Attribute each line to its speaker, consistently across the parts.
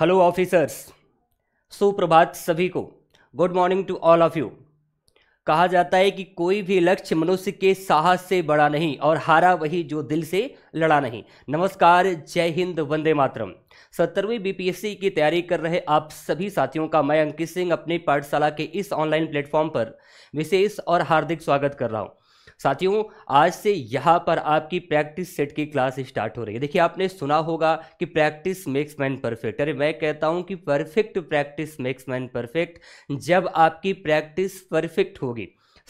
Speaker 1: Hello officers सुप्रभात सभी को good morning to all of you कहा जाता है कि कोई भी लक्ष्य मनुष्य के साहस से बड़ा नहीं और हारा वही जो दिल से लड़ा नहीं नमस्कार जय हिंद वंदे मातरम सत्तरवीं बीपीएससी की तैयारी कर रहे आप सभी साथियों का मैं अंकित सिंह अपनी पाठशाला के इस ऑनलाइन प्लेटफॉर्म पर विशेष और हार्दिक स्वागत कर रहा हूँ साथियों आज से यहाँ पर आपकी प्रैक्टिस सेट की क्लास स्टार्ट हो रही है देखिए आपने सुना होगा कि प्रैक्टिस मेक्स मैन परफेक्ट अरे मैं कहता हूँ कि perfect practice makes man perfect जब आपकी प्रैक्टिस परफेक्ट होगी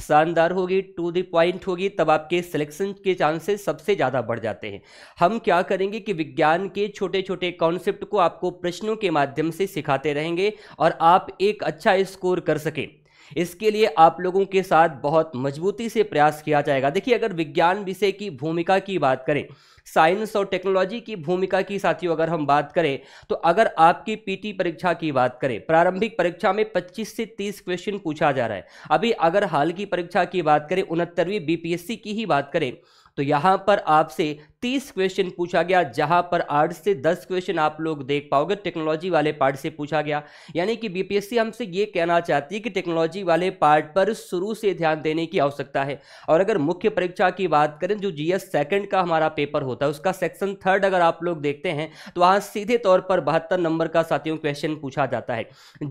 Speaker 1: शानदार होगी टू द पॉइंट होगी तब आपके सिलेक्शन के चांसेस सबसे ज़्यादा बढ़ जाते हैं हम क्या करेंगे कि विज्ञान के छोटे छोटे कॉन्सेप्ट को आपको प्रश्नों के माध्यम से सिखाते रहेंगे और आप एक अच्छा स्कोर कर सकें इसके लिए आप लोगों के साथ बहुत मजबूती से प्रयास किया जाएगा देखिए अगर विज्ञान विषय की भूमिका की बात करें साइंस और टेक्नोलॉजी की भूमिका की साथियों अगर हम बात करें तो अगर आपकी पीटी परीक्षा की बात करें प्रारंभिक परीक्षा में 25 से 30 क्वेश्चन पूछा जा रहा है अभी अगर हाल की परीक्षा की बात करें उनहत्तरवीं बीपीएससी की ही बात करें तो यहाँ पर आपसे 30 क्वेश्चन पूछा गया जहां पर 8 से 10 क्वेश्चन आप लोग देख पाओगे टेक्नोलॉजी वाले पार्ट से पूछा गया यानी कि बीपीएससी हमसे ये कहना चाहती है कि टेक्नोलॉजी वाले पार्ट पर शुरू से ध्यान देने की आवश्यकता है और अगर मुख्य परीक्षा की बात करें जो जीएस सेकंड का हमारा पेपर होता है उसका सेक्शन थर्ड अगर आप लोग देखते हैं तो वहाँ सीधे तौर पर बहत्तर नंबर का साथियों क्वेश्चन पूछा जाता है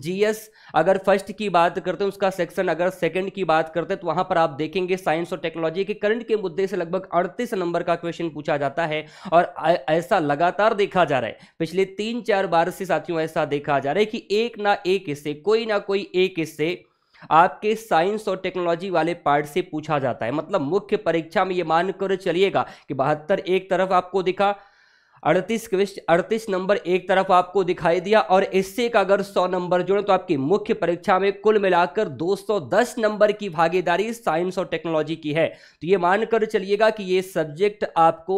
Speaker 1: जीएस अगर फर्स्ट की बात करते हैं उसका सेक्शन अगर सेकेंड की बात करते हैं तो वहाँ पर आप देखेंगे साइंस और टेक्नोलॉजी के करंट के मुद्दे से लगभग अड़तीस नंबर का क्वेश्चन पूछा जाता जाता है और ऐसा लगातार देखा जा रहा है पिछले तीन चार बार से साथियों ऐसा देखा जा रहा है कि एक ना एक हिस्से कोई ना कोई एक हिस्से आपके साइंस और टेक्नोलॉजी वाले पार्ट से पूछा जाता है मतलब मुख्य परीक्षा में ये मानकर चलिएगा कि बहत्तर एक तरफ आपको दिखा अड़तीस क्वेश्चन अड़तीस नंबर एक तरफ आपको दिखाई दिया और इससे का अगर सौ नंबर जोड़े तो आपकी मुख्य परीक्षा में कुल मिलाकर 210 नंबर की भागीदारी साइंस और टेक्नोलॉजी की है तो ये मानकर चलिएगा कि ये सब्जेक्ट आपको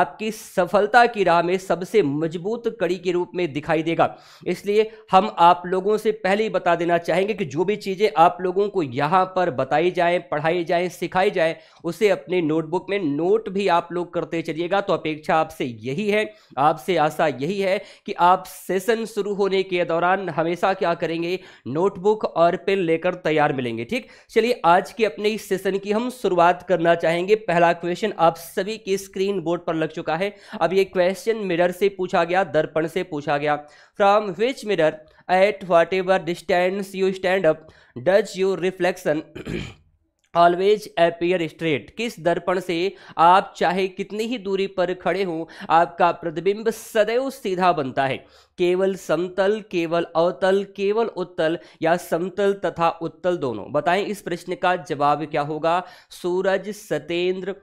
Speaker 1: आपकी सफलता की राह में सबसे मजबूत कड़ी के रूप में दिखाई देगा इसलिए हम आप लोगों से पहले ही बता देना चाहेंगे कि जो भी चीज़ें आप लोगों को यहाँ पर बताई जाएँ पढ़ाई जाएँ सिखाई जाए उसे अपने नोटबुक में नोट भी आप लोग करते चलिएगा तो अपेक्षा आपसे यही है आपसे आशा यही है कि आप सेशन शुरू होने के दौरान हमेशा क्या करेंगे नोटबुक और पेन लेकर तैयार मिलेंगे ठीक चलिए आज के अपने इस सेशन की हम शुरुआत करना चाहेंगे पहला क्वेश्चन आप सभी के स्क्रीन बोर्ड पर लग चुका है अब ये क्वेश्चन मिरर से पूछा गया दर्पण से पूछा गया from which mirror at whatever distance you stand up does you reflection always appear straight किस दर्पण से आप चाहे कितनी ही दूरी पर खड़े हों आपका प्रतिबिंब सदैव सीधा बनता है केवल समतल केवल अवतल केवल उत्तल या समतल तथा उत्तल दोनों बताएं इस प्रश्न का जवाब क्या होगा सूरज सतेंद्र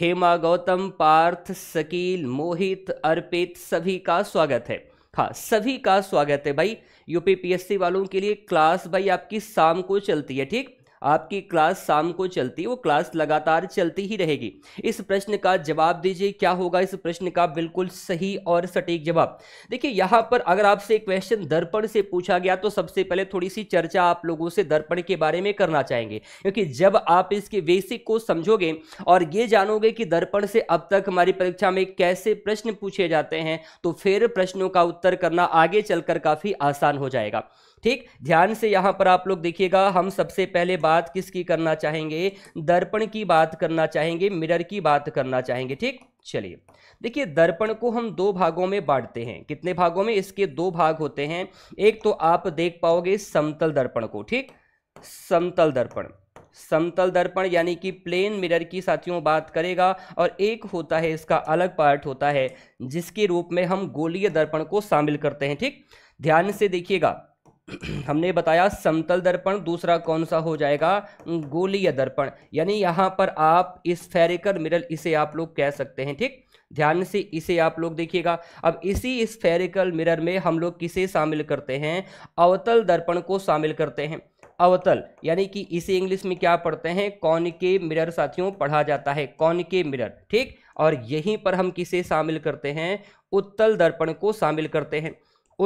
Speaker 1: हेमा गौतम पार्थ शकील मोहित अर्पित सभी का स्वागत है हाँ सभी का स्वागत है भाई यूपीपीएससी वालों के लिए क्लास भाई आपकी शाम को चलती है ठीक आपकी क्लास शाम को चलती है वो क्लास लगातार चलती ही रहेगी इस प्रश्न का जवाब दीजिए क्या होगा इस प्रश्न का बिल्कुल सही और सटीक जवाब देखिए यहाँ पर अगर आपसे क्वेश्चन दर्पण से पूछा गया तो सबसे पहले थोड़ी सी चर्चा आप लोगों से दर्पण के बारे में करना चाहेंगे क्योंकि जब आप इसके बेसिक को समझोगे और ये जानोगे कि दर्पण से अब तक हमारी परीक्षा में कैसे प्रश्न पूछे जाते हैं तो फिर प्रश्नों का उत्तर करना आगे चलकर काफी आसान हो जाएगा ठीक ध्यान से यहाँ पर आप लोग देखिएगा हम सबसे पहले बात किसकी करना चाहेंगे दर्पण की बात करना चाहेंगे मिरर की बात करना चाहेंगे ठीक चलिए देखिए दर्पण को हम दो भागों में बांटते हैं कितने भागों में इसके दो भाग होते हैं एक तो आप देख पाओगे समतल दर्पण को ठीक समतल दर्पण समतल दर्पण यानी कि प्लेन मिरर की साथियों बात करेगा और एक होता है इसका अलग पार्ट होता है जिसके रूप में हम गोलीय दर्पण को शामिल करते हैं ठीक ध्यान से देखिएगा हमने बताया समतल दर्पण दूसरा कौन सा हो जाएगा गोलीय दर्पण यानी यहाँ पर आप फेरिकल मिरर इसे आप लोग कह सकते हैं ठीक ध्यान से इसे आप लोग देखिएगा अब इसी फेरिकल मिरर में हम लोग किसे शामिल करते हैं अवतल दर्पण को शामिल करते हैं अवतल यानी कि इसे इंग्लिश में क्या पढ़ते हैं कौन के मिरर साथियों पढ़ा जाता है कौन के मिरर ठीक और यहीं पर हम किसे शामिल करते हैं उत्तल दर्पण को शामिल करते हैं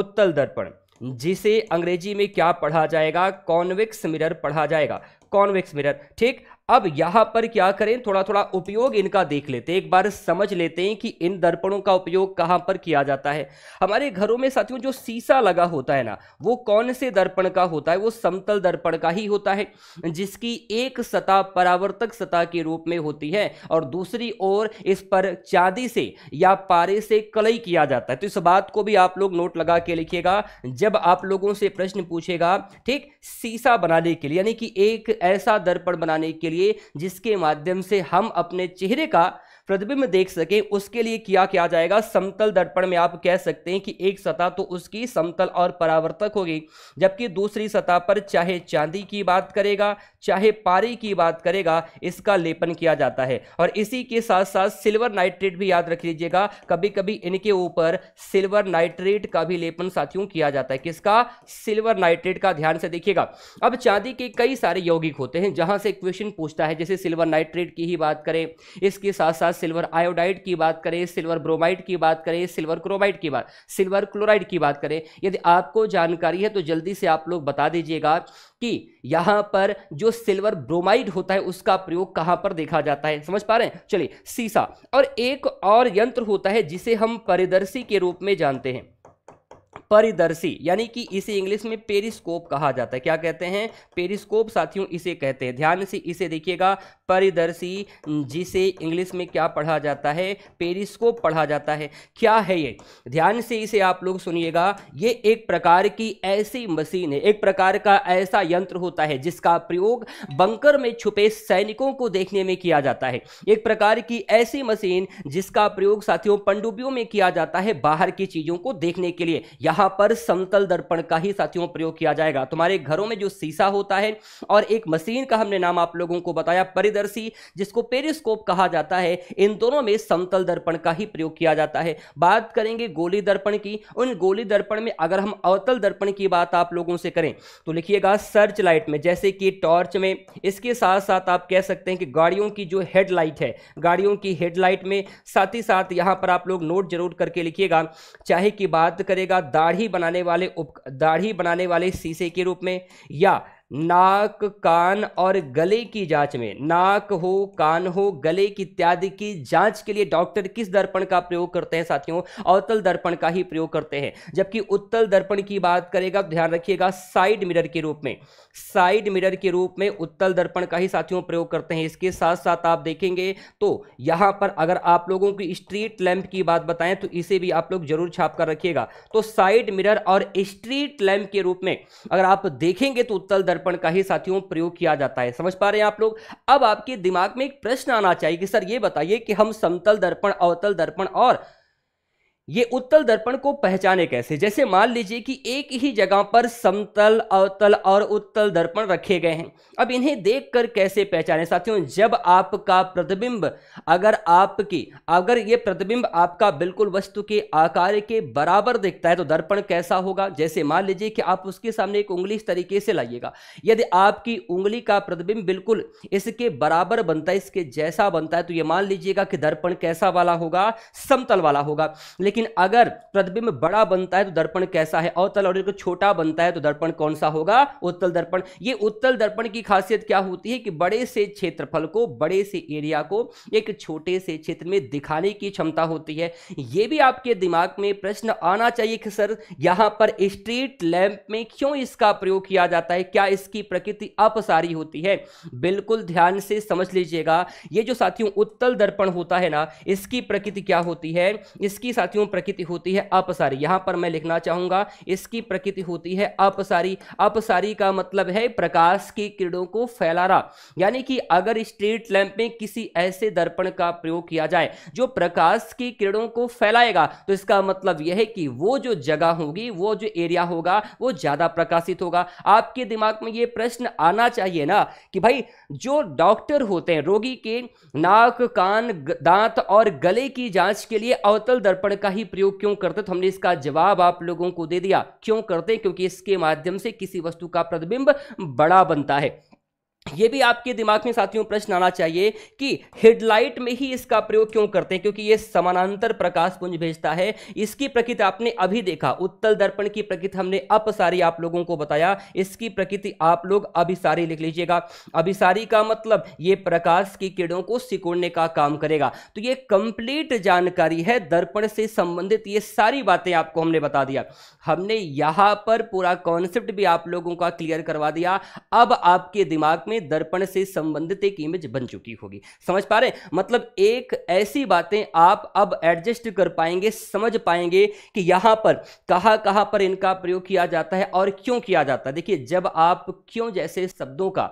Speaker 1: उत्तल दर्पण जिसे अंग्रेजी में क्या पढ़ा जाएगा कॉन्विक्स मिरर पढ़ा जाएगा कॉन्वेक्स मिरर ठीक अब यहां पर क्या करें थोड़ा थोड़ा उपयोग इनका देख लेते हैं एक बार समझ लेते हैं कि इन दर्पणों का उपयोग कहां पर किया जाता है हमारे घरों में साथियों जो सीसा लगा होता है ना वो कौन से दर्पण का होता है वो समतल दर्पण का ही होता है जिसकी एक सतह परावर्तक सतह के रूप में होती है और दूसरी ओर इस पर चांदी से या पारे से कलई किया जाता है तो इस बात को भी आप लोग नोट लगा के लिखिएगा जब आप लोगों से प्रश्न पूछेगा ठीक सीसा बनाने के लिए यानी कि एक ऐसा दर्पण बनाने के लिए लिए जिसके माध्यम से हम अपने चेहरे का प्रतिबिंब देख सके उसके लिए किया क्या जाएगा समतल दर्पण में आप कह सकते हैं कि एक सतह तो उसकी समतल और परावर्तक होगी जबकि दूसरी सतह पर चाहे चांदी की बात करेगा चाहे पारी की बात करेगा इसका लेपन किया जाता है और इसी के साथ साथ सिल्वर नाइट्रेट भी याद रख लीजिएगा कभी कभी इनके ऊपर सिल्वर नाइट्रेट का भी लेपन साथियों किया जाता है किसका सिल्वर नाइट्रेट का ध्यान से देखिएगा अब चांदी के कई सारे यौगिक होते हैं जहां से क्वेश्चन पूछता है जैसे सिल्वर नाइट्रेट की ही बात करें इसके साथ साथ सिल्वर आयोडाइड की बात करें सिल्वर ब्रोमाइड की बात करें सिल्वर क्रोमाइड की बात सिल्वर क्लोराइड की बात करें यदि आपको जानकारी है तो जल्दी से आप लोग बता दीजिएगा कि यहाँ पर जो सिल्वर ब्रोमाइड होता है उसका प्रयोग कहाँ पर देखा जाता है समझ पा रहे हैं चलिए सीसा और एक और यंत्र होता है जिसे हम परिदर्शी के रूप में जानते हैं परिदर्शी यानी कि इसे इंग्लिश में पेरिस्कोप कहा जाता है क्या कहते हैं पेरिस्कोप साथियों इसे कहते हैं ध्यान से इसे देखिएगा परिदर्शी जिसे इंग्लिश में क्या पढ़ा जाता है पेरिस्कोप पढ़ा जाता है क्या है ये ध्यान से इसे आप लोग सुनिएगा ये एक प्रकार की ऐसी मशीन है एक प्रकार का ऐसा यंत्र होता है जिसका प्रयोग बंकर में छुपे सैनिकों को देखने में किया जाता है एक प्रकार की ऐसी मशीन जिसका प्रयोग साथियों पंडुबियों में किया जाता है बाहर की चीजों को देखने के लिए यहां पर समतल दर्पण का ही साथियों प्रयोग किया जाएगा तुम्हारे घरों में जो शीशा होता है और एक मशीन का हमने नाम आप लोगों को बताया परिदर्शी जिसको पेरिस्कोप कहा जाता है इन दोनों में समतल दर्पण का ही प्रयोग किया जाता है बात करेंगे गोली दर्पण की उन गोली दर्पण में अगर हम अवतल दर्पण की बात आप लोगों से करें तो लिखिएगा सर्च लाइट में जैसे कि टॉर्च में इसके साथ साथ आप कह सकते हैं कि गाड़ियों की जो हेडलाइट है गाड़ियों की हेडलाइट में साथ ही साथ यहां पर आप लोग नोट जरूर करके लिखिएगा चाहे की बात करेगा दाढ़ी बनाने वाले उप दाढ़ी बनाने वाले शीशे के रूप में या नाक कान और गले की जांच में नाक हो कान हो गले की इत्यादि की जांच के लिए डॉक्टर किस दर्पण का प्रयोग करते हैं साथियों अवतल दर्पण का ही प्रयोग करते हैं जबकि उत्तल दर्पण की बात करेगा तो ध्यान रखिएगा साइड मिरर के रूप में साइड मिरर के रूप में उत्तल दर्पण का ही साथियों प्रयोग करते हैं इसके साथ साथ आप देखेंगे तो यहाँ पर अगर आप लोगों की स्ट्रीट लैंप की बात बताएं तो इसे भी आप लोग जरूर छाप कर रखिएगा तो साइड मिरर और स्ट्रीट लैंप के रूप में अगर आप देखेंगे तो उत्तल दर्पण दर्पण का ही साथियों प्रयोग किया जाता है समझ पा रहे हैं आप लोग अब आपके दिमाग में एक प्रश्न आना चाहिए कि सर ये बताइए कि हम समतल दर्पण अवतल दर्पण और ये उत्तल दर्पण को पहचाने कैसे जैसे मान लीजिए कि एक ही जगह पर समतल अवतल और उत्तल दर्पण रखे गए हैं अब इन्हें देखकर कैसे पहचाने साथियों जब आपका प्रतिबिंब अगर आपकी अगर ये प्रतिबिंब आपका बिल्कुल वस्तु के आकार के बराबर दिखता है तो दर्पण कैसा होगा जैसे मान लीजिए कि आप उसके सामने एक उंगली इस तरीके से लाइएगा यदि आपकी उंगली का प्रतिबिंब बिल्कुल इसके बराबर बनता है इसके जैसा बनता है तो ये मान लीजिएगा कि दर्पण कैसा वाला होगा समतल वाला होगा लेकिन लेकिन अगर प्रतिबिंब बड़ा बनता है तो दर्पण कैसा है अवतल और को छोटा बनता है तो दर्पण कौन सा होगा उत्तल दर्पण ये उत्तल दर्पण की खासियत क्या होती है कि बड़े से क्षेत्रफल को बड़े से एरिया को एक छोटे से क्षेत्र में दिखाने की क्षमता होती है ये भी आपके दिमाग में प्रश्न आना चाहिए कि सर यहाँ पर स्ट्रीट लैंप में क्यों इसका प्रयोग किया जाता है क्या इसकी प्रकृति अपसारी होती है बिल्कुल ध्यान से समझ लीजिएगा ये जो साथियों उत्तल दर्पण होता है ना इसकी प्रकृति क्या होती है इसकी साथियों प्रकृति होती है अपसारी यहां पर मैं लिखना चाहूंगा इसकी प्रकृति होती है अपसारी अपसारी का मतलब है प्रकाश की किरणों को फैलाना यानी कि अगर स्ट्रीट लैंप में किसी ऐसे दर्पण का प्रयोग किया जाए जो प्रकाश की किरणों को फैलाएगा तो इसका मतलब यह है कि वो जो जगह होगी वो जो एरिया होगा वो ज़्यादा प्रकाशित होगा आपके दिमाग में ये प्रश्न आना चाहिए ना कि भाई जो डॉक्टर होते हैं रोगी के नाक कान दांत और गले की जांच के लिए अवतल दर्पण का ही प्रयोग क्यों करते तो हमने इसका जवाब आप लोगों को दे दिया क्यों करते क्योंकि इसके माध्यम से किसी वस्तु का प्रतिबिंब बड़ा बनता है ये भी आपके दिमाग में साथियों प्रश्न आना चाहिए कि हेडलाइट में ही इसका प्रयोग क्यों करते हैं क्योंकि ये समानांतर प्रकाश पुंज भेजता है इसकी प्रकृति आपने अभी देखा उत्तल दर्पण की प्रकृति हमने अपसारी आप लोगों को बताया इसकी प्रकृति आप लोग अभिसारी लिख लीजिएगा अभिसारी का मतलब ये प्रकाश की किरणों को सिकोड़ने का काम करेगा तो ये कंप्लीट जानकारी है दर्पण से संबंधित ये सारी बातें आपको हमने बता दिया हमने यहाँ पर पूरा कॉन्सेप्ट भी आप लोगों का क्लियर करवा दिया अब आपके दिमाग में दर्पण से संबंधित एक इमेज बन चुकी होगी समझ पा रहे मतलब एक ऐसी बातें आप अब एडजस्ट कर पाएंगे समझ पाएंगे कि यहां पर कहां कहां पर इनका प्रयोग किया जाता है और क्यों किया जाता है देखिए जब आप क्यों जैसे शब्दों का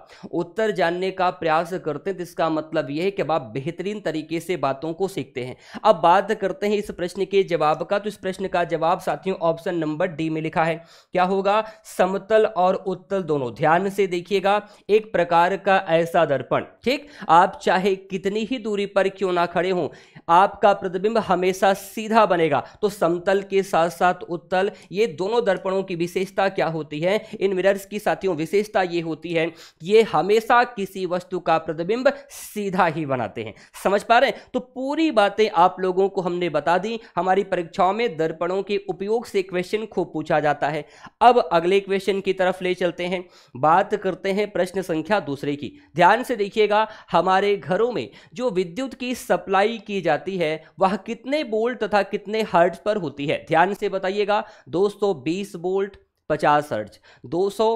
Speaker 1: उत्तर जानने का प्रयास करते हैं तो इसका मतलब यह है कि आप बेहतरीन तरीके से बातों को सीखते हैं अब बात करते हैं इस प्रश्न के जवाब का तो इस प्रश्न का जवाब साथियों ऑप्शन नंबर डी में लिखा है क्या होगा समतल और उत्तल दोनों ध्यान से देखिएगा एक प्रकार प्रकार का ऐसा दर्पण ठीक आप चाहे कितनी ही दूरी पर क्यों ना खड़े हों आपका प्रतिबिंब हमेशा सीधा बनेगा तो समतल के साथ साथ उत्तल ये दोनों दर्पणों की विशेषता क्या होती है इन मिरर्स की साथियों विशेषता ये होती है ये हमेशा किसी वस्तु का प्रतिबिंब सीधा ही बनाते हैं समझ पा रहे हैं तो पूरी बातें आप लोगों को हमने बता दी हमारी परीक्षाओं में दर्पणों के उपयोग से क्वेश्चन खूब पूछा जाता है अब अगले क्वेश्चन की तरफ ले चलते हैं बात करते हैं प्रश्न संख्या व्याख्या दूसरे की ध्यान से देखिएगा हमारे घरों में जो विद्युत की सप्लाई की जाती है वह कितने बोल्ट तथा कितने हर्ट पर होती है ध्यान से बताइएगा दोस्तों बीस बोल्ट पचास हर्ज 200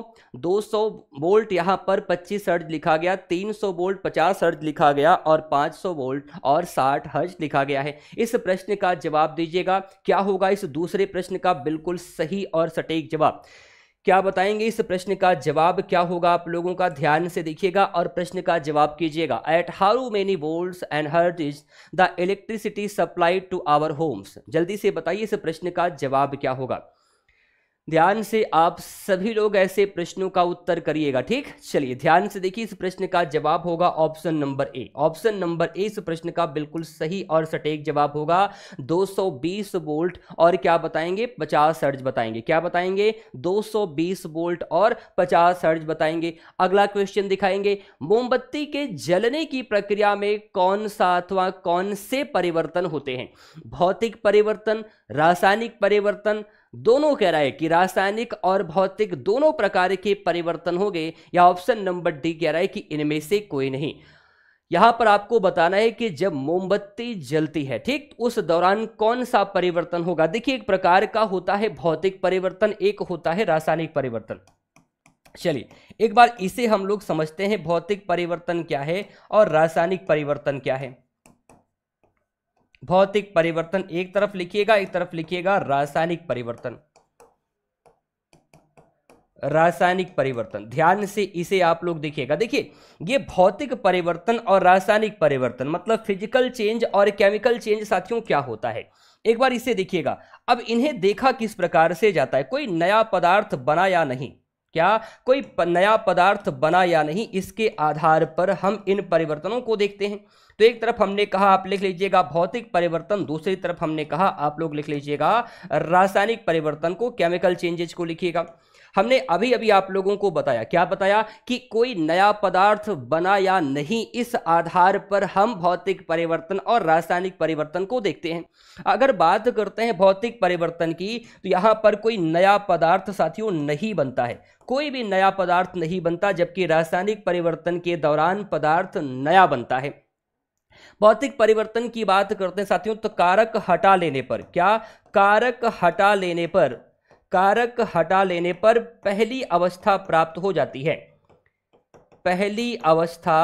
Speaker 1: 200 वोल्ट यहाँ पर 25 हर्ज लिखा गया 300 वोल्ट 50 हर्ज लिखा गया और 500 वोल्ट और 60 हर्ज लिखा गया है इस प्रश्न का जवाब दीजिएगा क्या होगा इस दूसरे प्रश्न का बिल्कुल सही और सटीक जवाब क्या बताएंगे इस प्रश्न का जवाब क्या होगा आप लोगों का ध्यान से देखिएगा और प्रश्न का जवाब कीजिएगा at how many volts and hertz is the electricity supply to our homes जल्दी से बताइए इस प्रश्न का जवाब क्या होगा ध्यान से आप सभी लोग ऐसे प्रश्नों का उत्तर करिएगा ठीक चलिए ध्यान से देखिए इस प्रश्न का जवाब होगा option number A option number A इस प्रश्न का बिल्कुल सही और सटीक जवाब होगा 220 वोल्ट और क्या बताएंगे 50 सर्ज बताएंगे क्या बताएंगे 220 वोल्ट और 50 सर्ज बताएंगे अगला क्वेश्चन दिखाएंगे मोमबत्ती के जलने की प्रक्रिया में कौन सा अथवा कौन से परिवर्तन होते हैं भौतिक परिवर्तन रासायनिक परिवर्तन दोनों कह रहा है कि रासायनिक और भौतिक दोनों प्रकार के परिवर्तन हो गए या ऑप्शन नंबर डी कह रहा है कि इनमें से कोई नहीं यहां पर आपको बताना है कि जब मोमबत्ती जलती है ठीक उस दौरान कौन सा परिवर्तन होगा देखिए एक प्रकार का होता है भौतिक परिवर्तन एक होता है रासायनिक परिवर्तन चलिए एक बार इसे हम लोग समझते हैं भौतिक परिवर्तन क्या है और रासायनिक परिवर्तन क्या है भौतिक परिवर्तन एक तरफ लिखिएगा एक तरफ लिखिएगा रासायनिक परिवर्तन रासायनिक परिवर्तन ध्यान से इसे आप लोग देखिएगा देखिए ये भौतिक परिवर्तन और रासायनिक परिवर्तन मतलब फिजिकल चेंज और केमिकल चेंज साथियों क्या होता है एक बार इसे देखिएगा अब इन्हें देखा किस प्रकार से जाता है कोई नया पदार्थ बना या नहीं क्या कोई नया पदार्थ बना या नहीं इसके आधार पर हम इन परिवर्तनों को देखते हैं तो एक तरफ हमने कहा आप लिख लीजिएगा भौतिक परिवर्तन दूसरी तरफ हमने कहा आप लोग लिख लीजिएगा रासायनिक परिवर्तन को केमिकल चेंजेस को लिखिएगा हमने अभी अभी आप लोगों को बताया क्या बताया कि कोई नया पदार्थ बना या नहीं इस आधार पर हम भौतिक परिवर्तन और रासायनिक परिवर्तन को देखते हैं अगर बात करते हैं भौतिक परिवर्तन की तो यहाँ पर कोई नया पदार्थ साथियों नहीं बनता है कोई भी नया पदार्थ नहीं बनता जबकि रासायनिक परिवर्तन के दौरान पदार्थ नया बनता है भौतिक परिवर्तन की बात करते हैं साथियों तो कारक हटा लेने पर क्या कारक हटा लेने पर कारक हटा लेने पर पहली अवस्था प्राप्त हो जाती है पहली अवस्था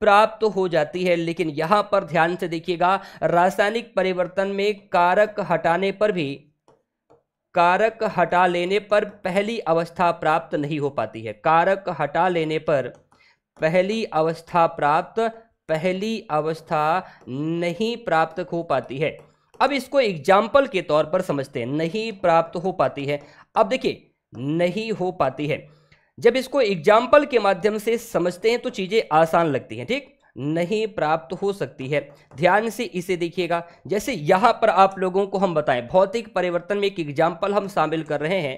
Speaker 1: प्राप्त हो जाती है लेकिन यहां पर ध्यान से देखिएगा रासायनिक परिवर्तन में कारक हटाने पर भी कारक हटा लेने पर पहली अवस्था प्राप्त नहीं हो पाती है कारक हटा लेने पर पहली अवस्था प्राप्त पहली अवस्था नहीं प्राप्त हो पाती है अब इसको एग्जाम्पल के तौर पर समझते हैं नहीं प्राप्त हो पाती है अब देखिए नहीं हो पाती है जब इसको एग्जाम्पल के माध्यम से समझते हैं तो चीज़ें आसान लगती हैं ठीक नहीं प्राप्त हो सकती है ध्यान से इसे देखिएगा जैसे यहां पर आप लोगों को हम बताएं भौतिक परिवर्तन में एक एग्जाम्पल हम शामिल कर रहे हैं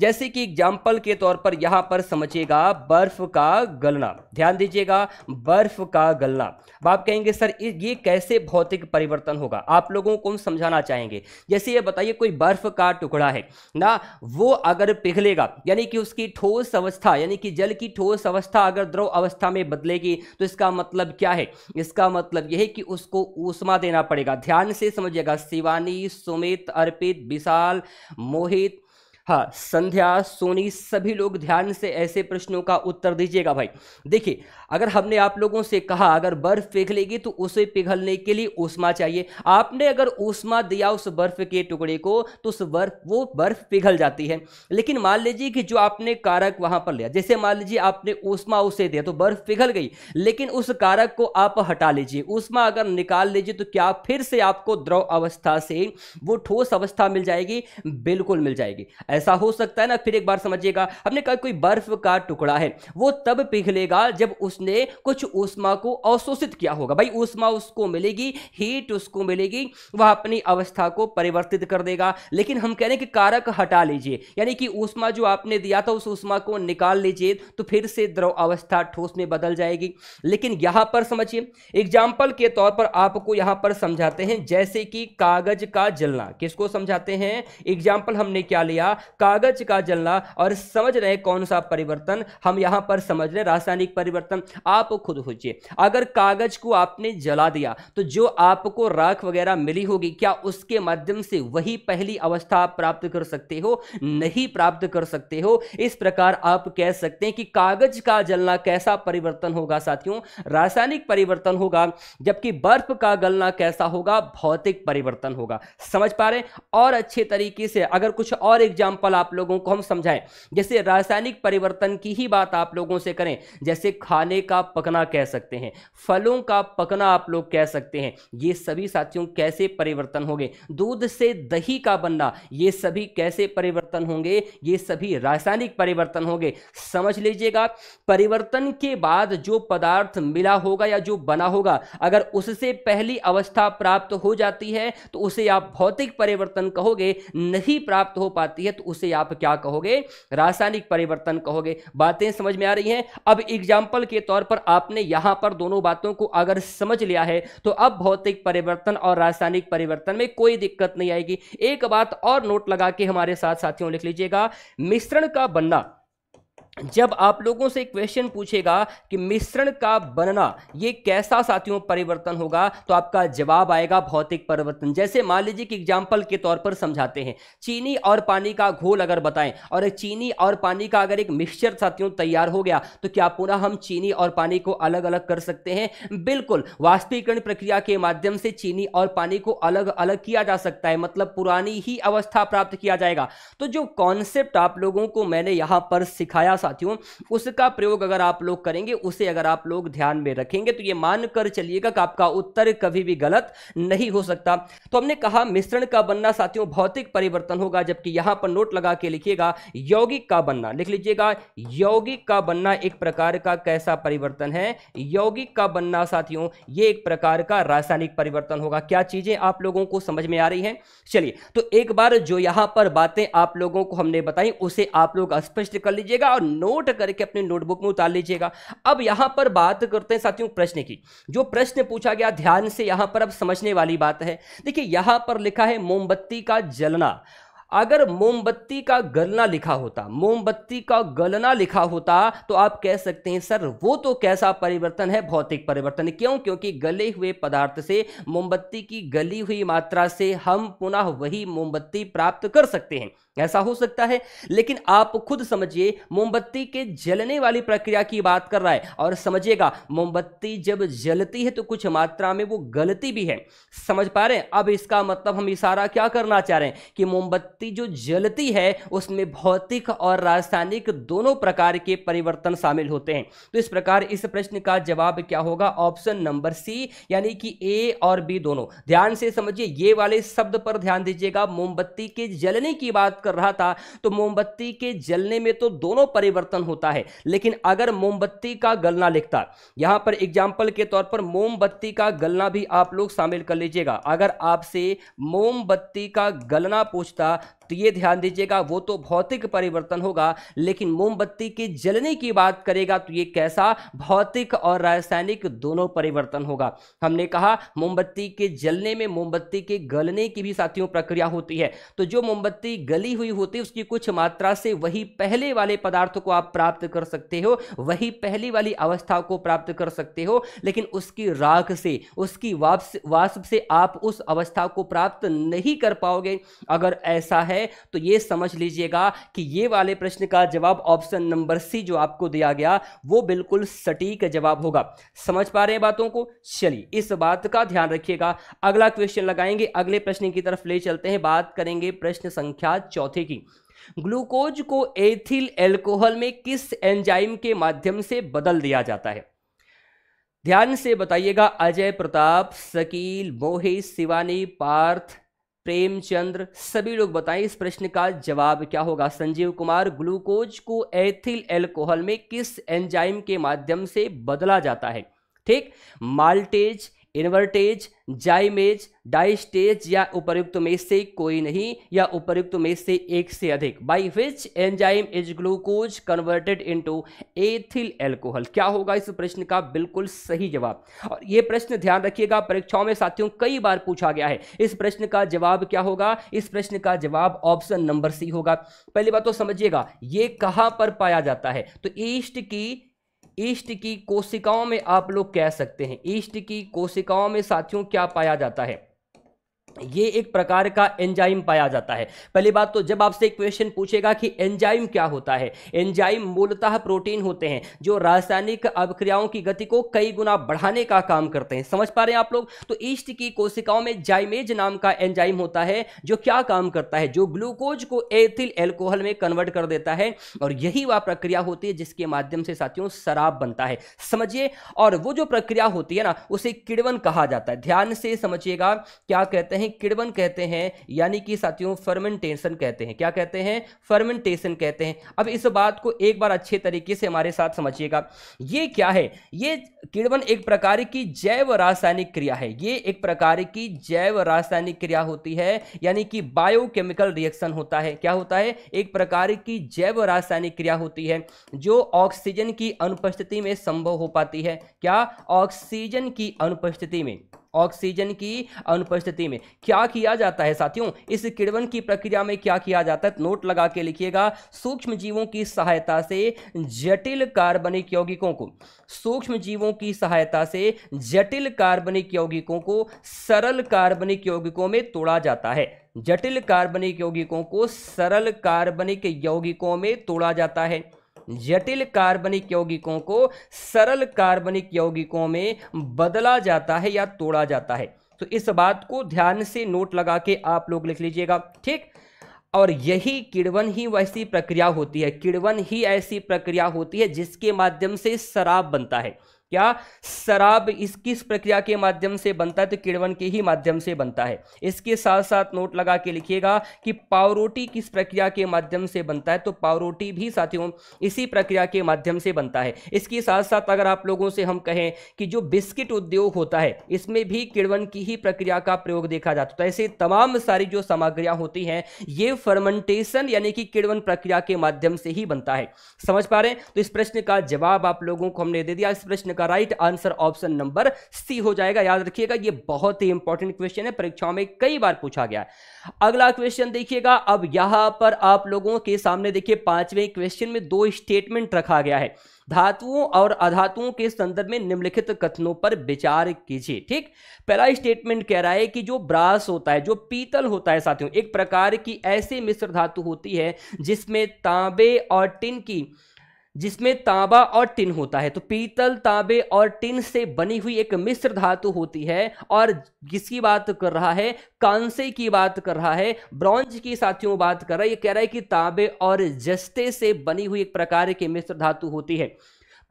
Speaker 1: जैसे कि एग्जाम्पल के तौर पर यहाँ पर समझिएगा बर्फ का गलना ध्यान दीजिएगा बर्फ का गलना अब आप कहेंगे सर ये कैसे भौतिक परिवर्तन होगा आप लोगों को हम समझाना चाहेंगे जैसे ये बताइए कोई बर्फ का टुकड़ा है ना वो अगर पिघलेगा यानी कि उसकी ठोस अवस्था यानी कि जल की ठोस अवस्था अगर द्रव अवस्था में बदलेगी तो इसका मतलब क्या है इसका मतलब यह है कि उसको ऊष्मा देना पड़ेगा ध्यान से समझिएगा शिवानी सुमित अर्पित विशाल मोहित हाँ संध्या सोनी सभी लोग ध्यान से ऐसे प्रश्नों का उत्तर दीजिएगा भाई देखिए अगर हमने आप लोगों से कहा अगर बर्फ पिघलेगी तो उसे पिघलने के लिए ऊष्मा चाहिए आपने अगर ऊष्मा दिया उस बर्फ के टुकड़े को तो उस बर्फ वो बर्फ पिघल जाती है लेकिन मान लीजिए कि जो आपने कारक वहां पर लिया जैसे मान लीजिए आपने ऊष्मा उसे दिया तो बर्फ पिघल गई लेकिन उस कारक को आप हटा लीजिए ऊष्मा अगर निकाल लीजिए तो क्या फिर से आपको द्रव अवस्था से वो ठोस अवस्था मिल जाएगी बिल्कुल मिल जाएगी ऐसा हो सकता है ना फिर एक बार समझिएगा हमने कहा कोई बर्फ का टुकड़ा है वो तब पिघलेगा जब उसने कुछ ऊष्मा को अवशोषित किया होगा भाई ऊष्मा उसको मिलेगी हीट उसको मिलेगी वह अपनी अवस्था को परिवर्तित कर देगा लेकिन हम कह रहे हैं कि कारक हटा लीजिए यानी कि ऊष्मा जो आपने दिया था उस ऊष्मा को निकाल लीजिए तो फिर से द्रव अवस्था ठोस में बदल जाएगी लेकिन यहां पर समझिए एग्जाम्पल के तौर पर आपको यहां पर समझाते हैं जैसे कि कागज का जलना किसको समझाते हैं एग्जाम्पल हमने क्या लिया कागज का जलना और समझ रहे कौन सा परिवर्तन हम यहां पर समझ रहे रासायनिक परिवर्तन आप खुद सोचिए अगर कागज को आपने जला दिया तो जो आपको राख वगैरह मिली होगी क्या उसके माध्यम से वही पहली अवस्था प्राप्त कर सकते हो नहीं प्राप्त कर सकते हो इस प्रकार आप कह सकते हैं कि कागज का जलना कैसा परिवर्तन होगा साथियों रासायनिक परिवर्तन होगा जबकि बर्फ का गलना कैसा होगा भौतिक परिवर्तन होगा समझ पा रहे और अच्छे तरीके से अगर कुछ और एग्जाम एग्जाम्पल आप लोगों को हम समझाएं जैसे रासायनिक परिवर्तन की ही बात आप लोगों से करें जैसे खाने का पकना कह सकते हैं फलों का पकना आप लोग कह सकते हैं ये सभी साथियों कैसे परिवर्तन होंगे दूध से दही का बनना ये सभी कैसे परिवर्तन होंगे ये सभी रासायनिक परिवर्तन होंगे समझ लीजिएगा परिवर्तन के बाद जो पदार्थ मिला होगा या जो बना होगा अगर उससे पहली अवस्था प्राप्त हो जाती है तो उसे आप भौतिक परिवर्तन कहोगे नहीं प्राप्त हो पाती है तो तो उसे आप क्या कहोगे रासायनिक परिवर्तन कहोगे बातें समझ में आ रही हैं अब एग्जाम्पल के तौर पर आपने यहां पर दोनों बातों को अगर समझ लिया है तो अब भौतिक परिवर्तन और रासायनिक परिवर्तन में कोई दिक्कत नहीं आएगी एक बात और नोट लगा के हमारे साथ साथियों लिख लीजिएगा मिश्रण का बनना जब आप लोगों से क्वेश्चन पूछेगा कि मिश्रण का बनना ये कैसा साथियों परिवर्तन होगा तो आपका जवाब आएगा भौतिक परिवर्तन जैसे मान लीजिए कि एग्जाम्पल के तौर पर समझाते हैं चीनी और पानी का घोल अगर बताएं और चीनी और पानी का अगर एक मिक्सचर साथियों तैयार हो गया तो क्या पुनः हम चीनी और पानी को अलग अलग कर सकते हैं बिल्कुल वास्तविकरण प्रक्रिया के माध्यम से चीनी और पानी को अलग अलग किया जा सकता है मतलब पुरानी ही अवस्था प्राप्त किया जाएगा तो जो कॉन्सेप्ट आप लोगों को मैंने यहां पर सिखाया साथियों उसका प्रयोग अगर आप लोग करेंगे उसे अगर आप लोग ध्यान में रखेंगे तो ये मानकर चलिएगा कि आपका उत्तर कभी भी गलत नहीं हो सकता तो हमने कहा मिश्रण का बनना साथियों भौतिक परिवर्तन होगा जबकि यहां पर नोट लगा के लिखिएगा यौगिक का बनना लिख लीजिएगा यौगिक का बनना एक प्रकार का कैसा परिवर्तन है यौगिक का बनना साथियों ये एक प्रकार का रासायनिक परिवर्तन होगा क्या चीजें आप लोगों को समझ में आ रही हैं चलिए तो एक बार जो यहां पर बातें आप लोगों को हमने बताई उसे आप लोग स्पष्ट कर लीजिएगा और नोट करके अपने नोटबुक में उतार लीजिएगा अब यहां पर बात करते हैं साथियों प्रश्न की जो प्रश्न पूछा गया ध्यान से यहां पर अब समझने वाली बात है देखिए यहां पर लिखा है मोमबत्ती का जलना अगर मोमबत्ती का गलना लिखा होता मोमबत्ती का गलना लिखा होता तो आप कह सकते हैं सर वो तो कैसा परिवर्तन है भौतिक परिवर्तन क्यों क्योंकि गले हुए पदार्थ से मोमबत्ती की गली हुई मात्रा से हम पुनः वही मोमबत्ती प्राप्त कर सकते हैं ऐसा हो सकता है लेकिन आप खुद समझिए मोमबत्ती के जलने वाली प्रक्रिया की बात कर रहा है और समझिएगा मोमबत्ती जब जलती है तो कुछ मात्रा में वो गलती भी है समझ पा रहे हैं अब इसका मतलब हम इशारा क्या करना चाह रहे हैं कि मोमबत्ती जो जलती है उसमें भौतिक और रासायनिक दोनों प्रकार के परिवर्तन शामिल होते हैं तो इस प्रकार इस प्रश्न का जवाब क्या होगा ऑप्शन नंबर सी यानी कि ए और बी दोनों ध्यान से समझिए ये वाले शब्द पर ध्यान दीजिएगा मोमबत्ती के जलने की बात कर रहा था तो मोमबत्ती के जलने में तो दोनों परिवर्तन होता है लेकिन अगर मोमबत्ती का गलना लिखता यहां पर एग्जाम्पल के तौर पर मोमबत्ती का गलना भी आप लोग शामिल कर लीजिएगा अगर आपसे मोमबत्ती का गलना पूछता तो ये ध्यान दीजिएगा वो तो भौतिक परिवर्तन होगा लेकिन मोमबत्ती के जलने की बात करेगा तो ये कैसा भौतिक और रासायनिक दोनों परिवर्तन होगा हमने कहा मोमबत्ती के जलने में मोमबत्ती के गलने की भी साथियों प्रक्रिया होती है तो जो मोमबत्ती गली हुई होती है उसकी कुछ मात्रा से वही पहले वाले पदार्थ को आप प्राप्त कर सकते हो वही पहली वाली अवस्था को प्राप्त कर सकते हो लेकिन उसकी राख से उसकी वाप्स वाष्प से आप उस अवस्था को प्राप्त नहीं कर पाओगे अगर ऐसा है है तो ये समझ लीजिएगा कि ये वाले प्रश्न का जवाब ऑप्शन नंबर सी जो आपको दिया गया वो बिल्कुल सटीक जवाब होगा समझ पा रहे हैं बातों को चलिए इस बात का ध्यान रखिएगा अगला क्वेश्चन लगाएंगे अगले प्रश्न की तरफ ले चलते हैं बात करेंगे प्रश्न संख्या चौथे की ग्लूकोज को एथिल एल्कोहल में किस एंजाइम के माध्यम से बदल दिया जाता है ध्यान से बताइएगा अजय प्रताप शकील मोहित शिवानी पार्थ प्रेमचंद्र सभी लोग बताएं इस प्रश्न का जवाब क्या होगा संजीव कुमार ग्लूकोज को एथिल एल्कोहल में किस एंजाइम के माध्यम से बदला जाता है ठीक माल्टेज इन्वर्टेज जाइमेज डाइस्टेज या उपयुक्त में से कोई नहीं या उपयुक्त में से एक से अधिक by which enzyme is glucose converted into ethyl alcohol क्या होगा इस प्रश्न का बिल्कुल सही जवाब और ये प्रश्न ध्यान रखिएगा परीक्षाओं में साथियों कई बार पूछा गया है इस प्रश्न का जवाब क्या होगा इस प्रश्न का जवाब ऑप्शन नंबर सी होगा पहली बात तो समझिएगा ये कहाँ पर पाया जाता है तो ईस्ट की ईस्ट की कोशिकाओं में आप लोग कह सकते हैं ईस्ट की कोशिकाओं में साथियों क्या पाया जाता है ये एक प्रकार का एंजाइम पाया जाता है पहली बात तो जब आपसे एक क्वेश्चन पूछेगा कि एंजाइम क्या होता है एंजाइम मूलतः प्रोटीन होते हैं जो रासायनिक अभिक्रियाओं की गति को कई गुना बढ़ाने का काम करते हैं समझ पा रहे हैं आप लोग तो ईस्ट की कोशिकाओं में जाइमेज नाम का एंजाइम होता है जो क्या काम करता है जो ग्लूकोज को एथिल एल्कोहल में कन्वर्ट कर देता है और यही वह प्रक्रिया होती है जिसके माध्यम से साथियों शराब बनता है समझिए और वो जो प्रक्रिया होती है ना उसे किड़वन कहा जाता है ध्यान से समझिएगा क्या कहते हैं कहीं किड़बन कहते हैं यानी कि साथियों फर्मेंटेशन कहते हैं क्या कहते हैं फर्मेंटेशन कहते हैं अब इस बात को एक बार अच्छे तरीके से हमारे साथ समझिएगा ये क्या है ये किड़बन एक प्रकार की जैव रासायनिक क्रिया है ये एक प्रकार की जैव रासायनिक क्रिया होती है यानी कि बायोकेमिकल रिएक्शन होता है क्या होता है एक प्रकार की जैव रासायनिक क्रिया होती है जो ऑक्सीजन की अनुपस्थिति में संभव हो पाती है क्या ऑक्सीजन की अनुपस्थिति में ऑक्सीजन की अनुपस्थिति में क्या किया जाता है साथियों इस किड़वन की प्रक्रिया में क्या किया जाता है नोट लगा के लिखिएगा सूक्ष्म जीवों की सहायता से जटिल कार्बनिक यौगिकों को सूक्ष्म जीवों की सहायता से जटिल कार्बनिक यौगिकों को सरल कार्बनिक यौगिकों में तोड़ा जाता है जटिल कार्बनिक यौगिकों को सरल कार्बनिक यौगिकों में तोड़ा जाता है जटिल कार्बनिक यौगिकों को सरल कार्बनिक यौगिकों में बदला जाता है या तोड़ा जाता है तो इस बात को ध्यान से नोट लगा के आप लोग लिख लीजिएगा ठीक और यही किड़वन ही वैसी प्रक्रिया होती है किड़वन ही ऐसी प्रक्रिया होती है जिसके माध्यम से शराब बनता है क्या शराब इस किस प्रक्रिया के माध्यम से बनता है तो किड़वन के ही माध्यम से बनता है इसके साथ साथ नोट लगा के लिखिएगा कि पावरोटी किस प्रक्रिया के माध्यम से बनता है तो पावरोटी भी साथियों इसी प्रक्रिया के माध्यम से बनता है इसके साथ साथ अगर आप लोगों से हम कहें कि जो बिस्किट उद्योग होता है इसमें भी किड़वन की ही प्रक्रिया का प्रयोग देखा जाता है तो ऐसे तमाम सारी जो सामग्रियां होती हैं ये फर्मेंटेशन यानी कि किड़वन प्रक्रिया के माध्यम से ही बनता है समझ पा रहे हैं तो इस प्रश्न का जवाब आप लोगों को हमने दे दिया इस प्रश्न का आपका right answer option number C हो जाएगा याद रखिएगा ये बहुत ही इंपॉर्टेंट क्वेश्चन है परीक्षाओं में कई बार पूछा गया अगला क्वेश्चन देखिएगा अब यहां पर आप लोगों के सामने देखिए पांचवें क्वेश्चन में दो स्टेटमेंट रखा गया है धातुओं और अधातुओं के संदर्भ में निम्नलिखित कथनों पर विचार कीजिए ठीक पहला स्टेटमेंट कह रहा है कि जो ब्रास होता है जो पीतल होता है साथियों एक प्रकार की ऐसी मिश्र धातु होती है जिसमें तांबे और टिन की जिसमें तांबा और टिन होता है तो पीतल तांबे और टिन से बनी हुई एक मिश्र धातु होती है और किसकी बात कर रहा है कांसे की बात कर रहा है ब्रॉन्ज की साथियों बात कर रहा है ये कह रहा है कि तांबे और जस्ते से बनी हुई एक प्रकार की मिश्र धातु होती है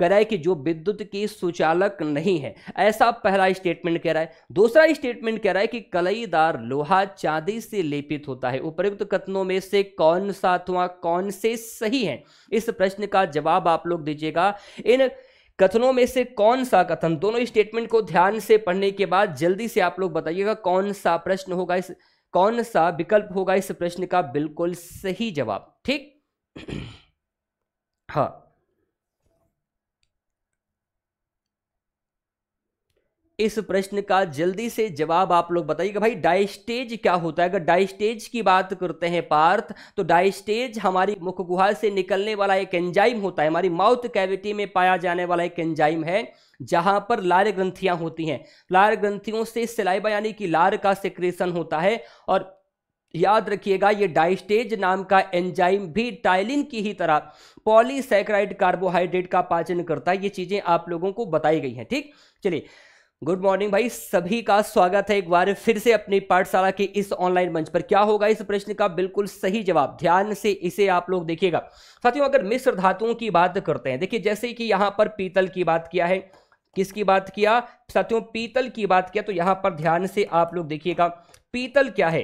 Speaker 1: कह रहा है कि जो विद्युत की सुचालक नहीं है ऐसा पहला स्टेटमेंट कह रहा है दूसरा स्टेटमेंट कह रहा है कि कलईदार लोहा चांदी से लेपित होता है उपयुक्त कथनों में से कौन सातवां कौन से सही है इस प्रश्न का जवाब आप लोग दीजिएगा इन कथनों में से कौन सा कथन दोनों स्टेटमेंट को ध्यान से पढ़ने के बाद जल्दी से आप लोग बताइएगा कौन सा प्रश्न होगा इस कौन सा विकल्प होगा इस प्रश्न का बिल्कुल सही जवाब ठीक हाँ इस प्रश्न का जल्दी से जवाब आप लोग बताइएगा भाई डाइस्टेज क्या होता है अगर डाइस्टेज की बात करते हैं पार्थ तो डाइस्टेज हमारी मुख गुहा से निकलने वाला एक एंजाइम होता है हमारी माउथ कैविटी में पाया जाने वाला एक एंजाइम है जहां पर लार ग्रंथियां होती हैं लार ग्रंथियों से सिलाईबा यानी कि लार का सिक्रेशन होता है और याद रखिएगा ये डाइस्टेज नाम का एंजाइम भी टाइलिन की ही तरह पॉलीसेक्राइड कार्बोहाइड्रेट का पाचन करता है ये चीजें आप लोगों को बताई गई हैं ठीक चलिए गुड मॉर्निंग भाई सभी का स्वागत है एक बार फिर से अपनी पाठशाला के इस ऑनलाइन मंच पर क्या होगा इस प्रश्न का बिल्कुल सही जवाब ध्यान से इसे आप लोग देखिएगा साथियों अगर मिश्र धातुओं की बात करते हैं देखिए जैसे कि यहाँ पर पीतल की बात किया है किसकी बात किया साथियों पीतल की बात किया तो यहाँ पर ध्यान से आप लोग देखिएगा पीतल क्या है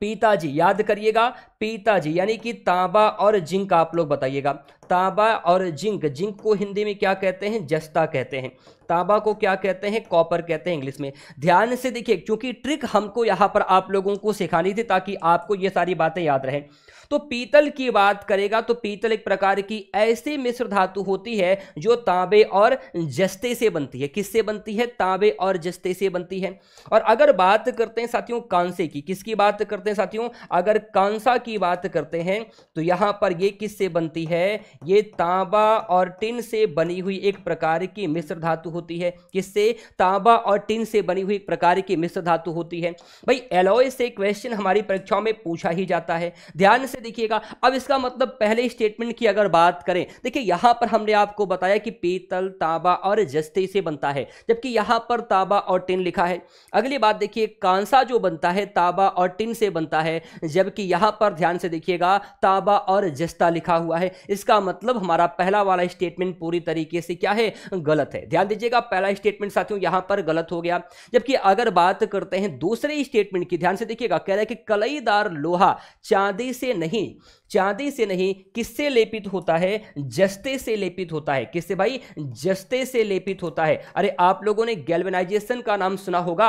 Speaker 1: पिताजी याद करिएगा पिताजी यानी कि तांबा और जिंक आप लोग बताइएगा तांबा और जिंक जिंक को हिंदी में क्या कहते हैं जस्ता कहते हैं तांबा को क्या कहते हैं कॉपर कहते हैं इंग्लिश में ध्यान से देखिए क्योंकि ट्रिक हमको यहाँ पर आप लोगों को सिखानी थी ताकि आपको ये सारी बातें याद रहें तो पीतल की बात करेगा तो पीतल एक प्रकार की ऐसी मिश्र धातु होती है जो तांबे और जस्ते से बनती है किससे बनती है तांबे और जस्ते से बनती है और अगर बात करते हैं साथियों कांसे की किसकी बात करते हैं साथियों अगर कांसा की बात करते हैं तो यहाँ पर ये किससे बनती है ये तांबा और टिन से बनी हुई एक प्रकार की मिश्र धातु होती है किससे तांबा और टिन से बनी हुई एक प्रकार की मिश्र धातु होती है भाई एलोय से क्वेश्चन हमारी परीक्षाओं में पूछा ही जाता है ध्यान से देखिएगा अब इसका मतलब पहले स्टेटमेंट की अगर बात करें देखिए यहां पर हमने आपको बताया कि पीतल तांबा और जस्ते से बनता है जबकि यहां पर तांबा और टिन लिखा है अगली बात देखिए कांसा जो बनता है तांबा और टिन से बनता है जबकि यहां पर ध्यान से देखिएगा तांबा और जस्ता लिखा हुआ है इसका मतलब हमारा पहला वाला स्टेटमेंट पूरी तरीके से क्या है गलत है ध्यान दीजिएगा पहला स्टेटमेंट साथियों यहां पर गलत हो गया जबकि अगर बात करते हैं दूसरे स्टेटमेंट की ध्यान से देखिएगा कह रहा है कि कलईदार लोहा चांदी से नहीं चांदी से नहीं किससे लेपित होता है जस्ते से लेपित होता है किससे भाई जस्ते से लेपित होता है अरे आप लोगों ने गैल्वेनाइजेशन का नाम सुना होगा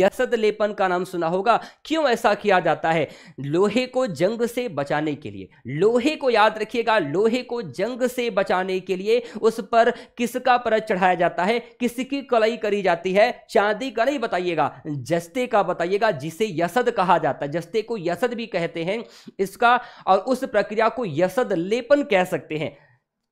Speaker 1: यसद लेपन का नाम सुना होगा क्यों ऐसा किया जाता है लोहे को जंग से बचाने के लिए लोहे को याद रखिएगा लोहे को को जंग से बचाने के लिए उस पर किसका परत चढ़ाया जाता है किसकी कलाई करी जाती है चांदी का नहीं बताइएगा जस्ते का बताइएगा जिसे यसद कहा जाता है जस्ते को यसद भी कहते हैं इसका और उस प्रक्रिया को यसद लेपन कह सकते हैं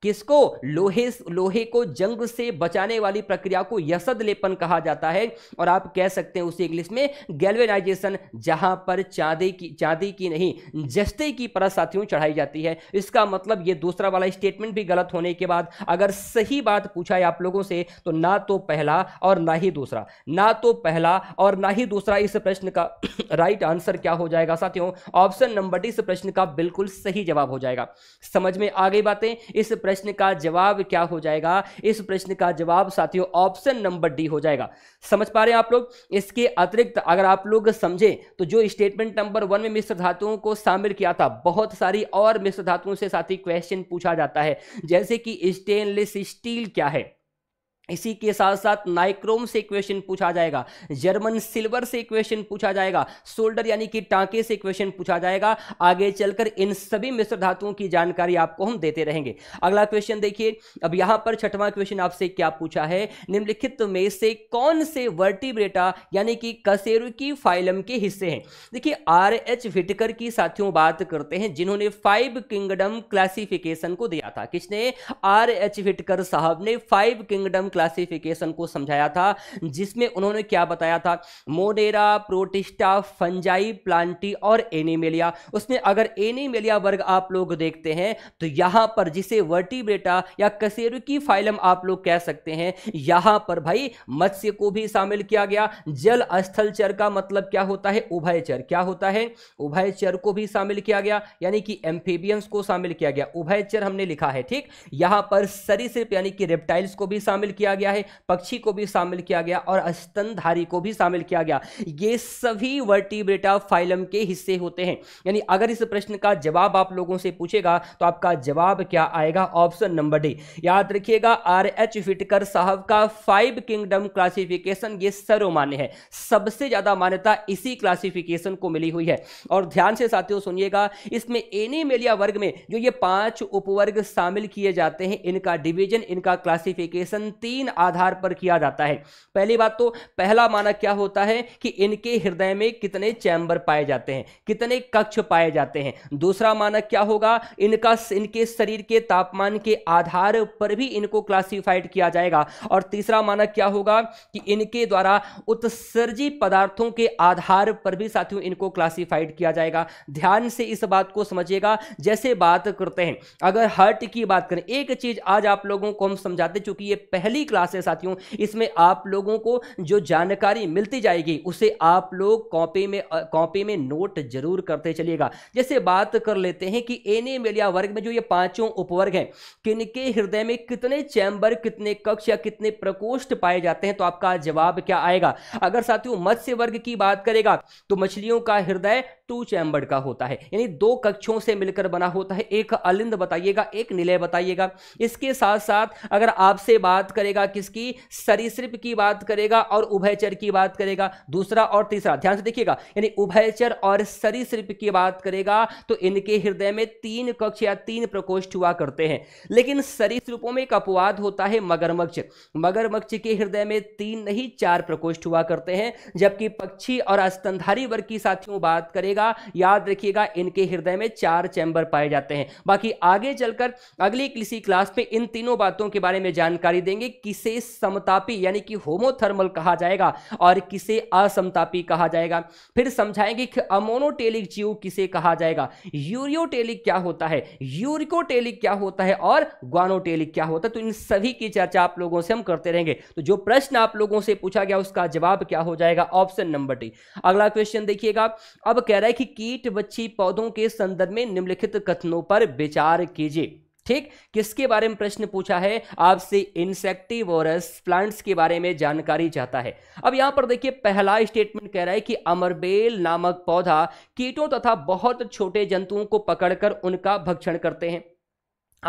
Speaker 1: किसको लोहे लोहे को जंग से बचाने वाली प्रक्रिया को यसद लेपन कहा जाता है और आप कह सकते हैं उसी इंग्लिश में गैल्वेनाइजेशन जहां पर चांदी की चांदी की नहीं जस्ते की परत साथियों चढ़ाई जाती है इसका मतलब ये दूसरा वाला स्टेटमेंट भी गलत होने के बाद अगर सही बात पूछा है आप लोगों से तो ना तो पहला और ना ही दूसरा ना तो पहला और ना ही दूसरा इस प्रश्न का राइट आंसर क्या हो जाएगा साथियों ऑप्शन नंबर डी इस प्रश्न का बिल्कुल सही जवाब हो जाएगा समझ में आ गई बातें इस प्रश्न प्रश्न का जवाब क्या हो जाएगा इस प्रश्न का जवाब साथियों ऑप्शन नंबर डी हो जाएगा समझ पा रहे हैं आप लोग इसके अतिरिक्त अगर आप लोग समझे तो जो स्टेटमेंट नंबर वन में मिश्र धातुओं को शामिल किया था बहुत सारी और मिश्र धातुओं से साथी क्वेश्चन पूछा जाता है जैसे कि स्टेनलेस स्टील क्या है इसी के साथ साथ नाइक्रोम से क्वेश्चन पूछा जाएगा जर्मन सिल्वर से क्वेश्चन पूछा जाएगा शोल्डर यानी कि टांके से क्वेश्चन पूछा जाएगा आगे चलकर इन सभी मिश्र धातुओं की जानकारी आपको हम देते रहेंगे अगला क्वेश्चन देखिए अब यहां पर छठवां क्वेश्चन आपसे क्या पूछा है निम्नलिखित में से कौन से वर्टिब्रेटा यानी कि कसेरु की फाइलम के हिस्से हैं देखिए आर एच विटकर की साथियों बात करते हैं जिन्होंने फाइव किंगडम क्लासिफिकेशन को दिया था किसने आर एच विटकर साहब ने फाइव किंगडम क्लासिफिकेशन को समझाया था जिसमें उन्होंने क्या बताया था मोडेरा प्रोटिस्टा फंजाई प्लांटी और एनीमेलिया उसमें अगर एनीमेलिया वर्ग आप लोग देखते हैं तो यहां पर जिसे वर्टिब्रेटा या कसेर फाइलम आप लोग कह सकते हैं यहां पर भाई मत्स्य को भी शामिल किया गया जल स्थल चर का मतलब क्या होता है उभयचर क्या होता है उभयचर को भी शामिल किया गया यानी कि एम्फीबियंस को शामिल किया गया उभयचर हमने लिखा है ठीक यहां पर सरिसप यानी कि रेप्टाइल्स को भी शामिल किया किया गया है पक्षी को भी शामिल किया गया और स्तनधारी को भी शामिल किया गया ये सभी वर्टिब्रेटा फाइलम के हिस्से होते हैं यानी अगर इस प्रश्न का जवाब आप लोगों से पूछेगा तो आपका जवाब क्या आएगा ऑप्शन नंबर डी याद रखिएगा आर एच फिटकर साहब का फाइव किंगडम क्लासिफिकेशन ये सर्वमान्य है सबसे ज्यादा मान्यता इसी क्लासिफिकेशन को मिली हुई है और ध्यान से साथियों सुनिएगा इसमें एनीमेलिया वर्ग में जो ये पांच उपवर्ग शामिल किए जाते हैं इनका डिवीजन इनका क्लासिफिकेशन तीन तीन आधार पर किया जाता है पहली बात तो पहला मानक क्या होता है कि इनके हृदय में कितने चैंबर पाए जाते हैं कितने कक्ष पाए जाते हैं दूसरा मानक क्या होगा इनका इनके शरीर के तापमान के आधार पर भी इनको क्लासिफाइड किया जाएगा और तीसरा मानक क्या होगा कि इनके द्वारा उत्सर्जी पदार्थों के आधार पर भी साथियों इनको क्लासिफाइड किया जाएगा ध्यान से इस बात को समझिएगा जैसे बात करते हैं अगर हर्ट की बात करें एक चीज आज आप लोगों को हम समझाते चूंकि ये पहली फ्री क्लास है साथियों इसमें आप लोगों को जो जानकारी मिलती जाएगी उसे आप लोग कॉपी में कॉपी में नोट जरूर करते चलिएगा जैसे बात कर लेते हैं कि एने एनेमेलिया वर्ग में जो ये पांचों उपवर्ग हैं किनके हृदय में कितने चैंबर कितने कक्ष या कितने प्रकोष्ठ पाए जाते हैं तो आपका जवाब क्या आएगा अगर साथियों मत्स्य वर्ग की बात करेगा तो मछलियों का हृदय टू चैंबर का होता है यानी दो कक्षों से मिलकर बना होता है एक अलिंद बताइएगा एक निलय बताइएगा इसके साथ साथ अगर आपसे बात करेगा करेगा किसकी सरीसृप की बात करेगा और उभयचर की बात करेगा दूसरा और तीसरा ध्यान से देखिएगा यानी उभयचर और सरीसृप की बात करेगा तो इनके हृदय में तीन कक्ष या तीन प्रकोष्ठ हुआ करते हैं लेकिन सरीसृपों में एक अपवाद होता है मगरमक्ष मगरमक्ष के हृदय में तीन नहीं चार प्रकोष्ठ हुआ करते हैं जबकि पक्षी और अस्तंधारी वर्ग की साथियों बात करेगा याद रखिएगा इनके हृदय में चार चैंबर पाए जाते हैं बाकी आगे चलकर अगली किसी क्लास में इन तीनों बातों के बारे में जानकारी देंगे किसे समतापी यानी कि होमोथर्मल कहा जाएगा और किसे असमतापी कहा जाएगा फिर समझाएंगे कि अमोनोटेलिक जीव किसे कहा जाएगा यूरियोटेलिक क्या होता है यूरिकोटेलिक क्या होता है और ग्वानोटेलिक क्या होता है तो इन सभी की चर्चा आप लोगों से हम करते रहेंगे तो जो प्रश्न आप लोगों से पूछा गया उसका जवाब क्या हो जाएगा ऑप्शन नंबर डी अगला क्वेश्चन देखिएगा अब कह रहा है कि कीट बच्ची पौधों के संदर्भ में निम्नलिखित कथनों पर विचार कीजिए ठीक किसके बारे में प्रश्न पूछा है आपसे इंसेक्टिवरस प्लांट्स के बारे में जानकारी चाहता है अब यहां पर देखिए पहला स्टेटमेंट कह रहा है कि अमरबेल नामक पौधा कीटों तथा बहुत छोटे जंतुओं को पकड़कर उनका भक्षण करते हैं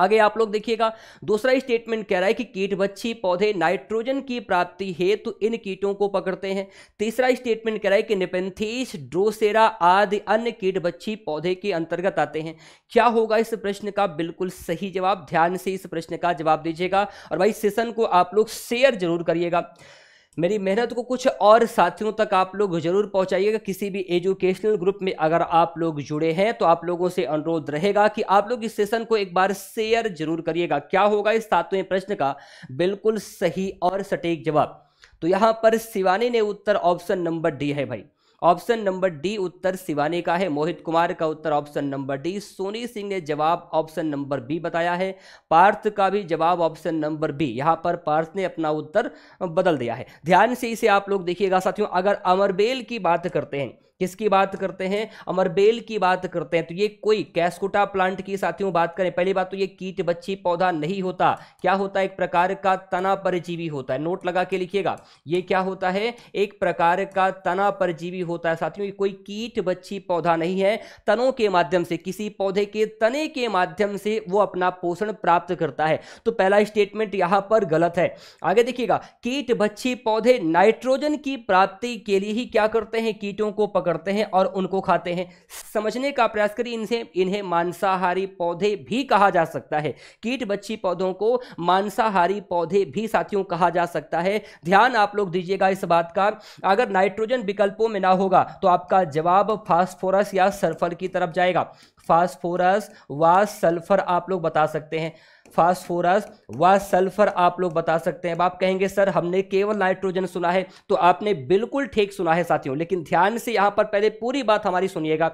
Speaker 1: आगे आप लोग देखिएगा दूसरा स्टेटमेंट कह रहा है कि कीट बच्ची पौधे नाइट्रोजन की प्राप्ति हेतु तो इन कीटों को पकड़ते हैं तीसरा स्टेटमेंट कह रहा है कि निपेंथीस ड्रोसेरा आदि अन्य कीट बच्छी पौधे के अंतर्गत आते हैं क्या होगा इस प्रश्न का बिल्कुल सही जवाब ध्यान से इस प्रश्न का जवाब दीजिएगा और भाई सेशन को आप लोग शेयर जरूर करिएगा मेरी मेहनत को कुछ और साथियों तक आप लोग जरूर पहुंचाइएगा किसी भी एजुकेशनल ग्रुप में अगर आप लोग जुड़े हैं तो आप लोगों से अनुरोध रहेगा कि आप लोग इस सेशन को एक बार शेयर जरूर करिएगा क्या होगा इस सातवें प्रश्न का बिल्कुल सही और सटीक जवाब तो यहां पर शिवानी ने उत्तर ऑप्शन नंबर डी है भाई ऑप्शन नंबर डी उत्तर शिवानी का है मोहित कुमार का उत्तर option number D Soni Singh ने जवाब ऑप्शन नंबर बी बताया है पार्थ का भी जवाब ऑप्शन नंबर बी यहाँ पर पार्थ ने अपना उत्तर बदल दिया है ध्यान से इसे आप लोग देखिएगा साथियों अगर अमरबेल की बात करते हैं किसकी बात करते हैं अमरबेल की बात करते हैं तो ये कोई कैसकुटा प्लांट की साथियों बात करें पहली बात तो ये कीट बच्ची पौधा नहीं होता क्या होता है एक प्रकार का तना परजीवी होता है नोट लगा के लिखिएगा ये क्या होता है एक प्रकार का तना परजीवी होता है साथियों ये कोई कीट बच्ची पौधा नहीं है तनों के माध्यम से किसी पौधे के तने के माध्यम से वो अपना पोषण प्राप्त करता है तो पहला स्टेटमेंट यहां पर गलत है आगे देखिएगा कीट बच्ची पौधे नाइट्रोजन की प्राप्ति के लिए ही क्या करते हैं कीटों को पकड़ करते हैं और उनको खाते हैं समझने का प्रयास करिए इनसे इन्हें मांसाहारी पौधे भी कहा जा सकता है कीट बच्ची पौधों को मांसाहारी पौधे भी साथियों कहा जा सकता है ध्यान आप लोग दीजिएगा इस बात का अगर नाइट्रोजन विकल्पों में ना होगा तो आपका जवाब फास्फोरस या सल्फर की तरफ जाएगा फास्फोरस व सल्फर आप लोग बता सकते हैं फास्फोरस व सल्फर आप लोग बता सकते हैं अब आप कहेंगे सर हमने केवल नाइट्रोजन सुना है तो आपने बिल्कुल ठीक सुना है साथियों लेकिन ध्यान से यहां पर पहले पूरी बात हमारी सुनिएगा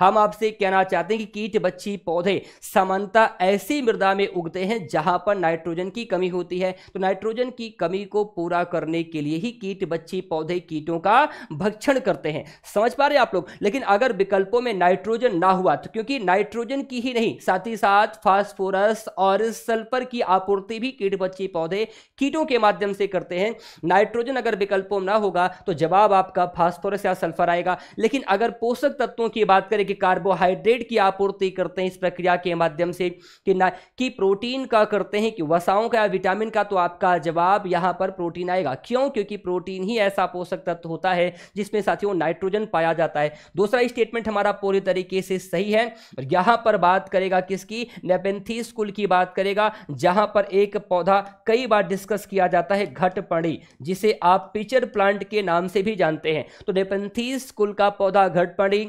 Speaker 1: हम आपसे कहना चाहते हैं कि कीट बच्छी पौधे समानता ऐसी मृदा में उगते हैं जहां पर नाइट्रोजन की कमी होती है तो नाइट्रोजन की कमी को पूरा करने के लिए ही कीट बच्ची पौधे कीटों का भक्षण करते हैं समझ पा रहे आप लोग लेकिन अगर विकल्पों में नाइट्रोजन ना हुआ तो क्योंकि नाइट्रोजन की ही नहीं साथ ही साथ फास्फोरस और सल्फर की आपूर्ति भी कीट बच्ची पौधे कीटों के माध्यम से करते हैं नाइट्रोजन अगर विकल्पों ना होगा तो जवाब आपका फास्फोरस या सल्फर आएगा लेकिन अगर पोषक तत्वों की बात करें कि कार्बोहाइड्रेट की आपूर्ति करते हैं इस प्रक्रिया के माध्यम से कि ना कि प्रोटीन का करते हैं कि वसाओं का या विटामिन का तो आपका जवाब यहाँ पर प्रोटीन आएगा क्यों क्योंकि प्रोटीन ही ऐसा पोषक तत्व होता है जिसमें साथियों नाइट्रोजन पाया जाता है दूसरा स्टेटमेंट हमारा पूरी तरीके से सही है यहाँ पर बात करेगा किसकी नेपेंथीस कुल की बात करेगा जहाँ पर एक पौधा कई बार डिस्कस किया जाता है घटपड़ी जिसे आप पिचर प्लांट के नाम से भी जानते हैं तो नेपेंथीस कुल का पौधा घटपड़ी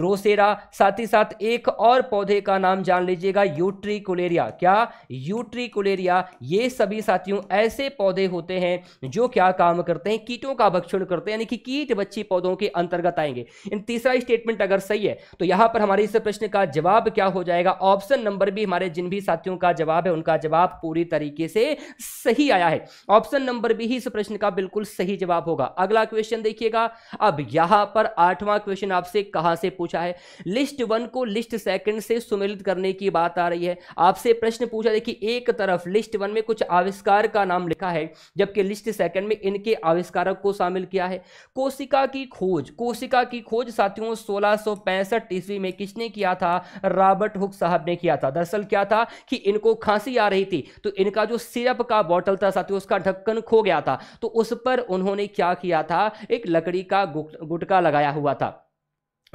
Speaker 1: ड्रोसेरा एलोवेरा साथ ही साथ एक और पौधे का नाम जान लीजिएगा यूट्रीकुलेरिया क्या यूट्रिकुलेरिया ये सभी साथियों ऐसे पौधे होते हैं जो क्या काम करते हैं कीटों का भक्षण करते हैं यानी कि कीट बच्ची पौधों के अंतर्गत आएंगे इन तीसरा स्टेटमेंट अगर सही है तो यहां पर हमारे इस प्रश्न का जवाब क्या हो जाएगा ऑप्शन नंबर भी हमारे जिन भी साथियों का जवाब है उनका जवाब पूरी तरीके से सही आया है ऑप्शन नंबर भी इस प्रश्न का बिल्कुल सही जवाब होगा अगला क्वेश्चन देखिएगा अब यहां पर आठवां क्वेश्चन आपसे कहां से पूछा है लिस्ट वन को लिस्ट सेकंड से सुमेलित करने की बात आ रही है आपसे प्रश्न पूछा देखिए एक तरफ लिस्ट वन में कुछ आविष्कार का नाम लिखा है जबकि लिस्ट सेकंड में इनके आविष्कारक को शामिल किया है कोशिका की खोज कोशिका की खोज साथियों सोलह सौ ईस्वी में किसने किया था रॉबर्ट हुक साहब ने किया था दरअसल क्या था कि इनको खांसी आ रही थी तो इनका जो सिरप का बॉटल था साथियों उसका ढक्कन खो गया था तो उस पर उन्होंने क्या किया था एक लकड़ी का गुटका लगाया हुआ था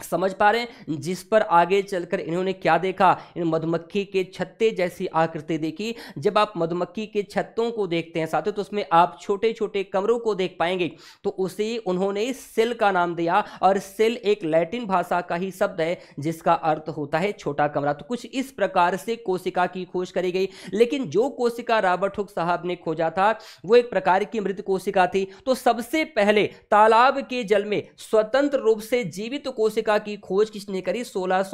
Speaker 1: समझ पा रहे हैं जिस पर आगे चलकर इन्होंने क्या देखा इन मधुमक्खी के छत्ते जैसी आकृति देखी जब आप मधुमक्खी के छत्तों को देखते हैं साथियों तो उसमें आप छोटे छोटे कमरों को देख पाएंगे तो उसे उन्होंने सेल का नाम दिया और सेल एक लैटिन भाषा का ही शब्द है जिसका अर्थ होता है छोटा कमरा तो कुछ इस प्रकार से कोशिका की खोज करी गई लेकिन जो कोशिका रॉबर्ट हुक साहब ने खोजा था वो एक प्रकार की मृत कोशिका थी तो सबसे पहले तालाब के जल में स्वतंत्र रूप से जीवित कोशिका अमेरिका की खोज किसने करी सोलह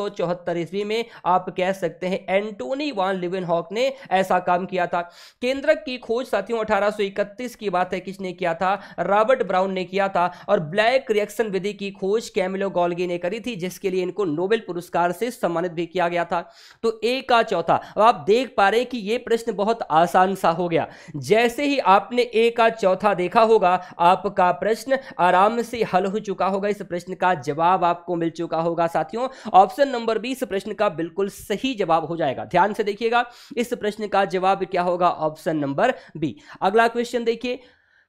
Speaker 1: ईस्वी में आप कह सकते हैं एंटोनी वान लिविन हॉक ने ऐसा काम किया था केंद्रक की खोज साथियों 1831 की बात है किसने किया था रॉबर्ट ब्राउन ने किया था और ब्लैक रिएक्शन विधि की खोज कैमिलो गोल्गी ने करी थी जिसके लिए इनको नोबेल पुरस्कार से सम्मानित भी किया गया था तो ए का चौथा अब आप देख पा रहे कि यह प्रश्न बहुत आसान सा हो गया जैसे ही आपने ए का चौथा देखा होगा आपका प्रश्न आराम से हल हो चुका होगा इस प्रश्न का जवाब आपको मिल चुका होगा साथियों ऑप्शन नंबर बी इस प्रश्न का बिल्कुल सही जवाब हो जाएगा ध्यान से देखिएगा इस प्रश्न का जवाब क्या होगा ऑप्शन नंबर बी अगला क्वेश्चन देखिए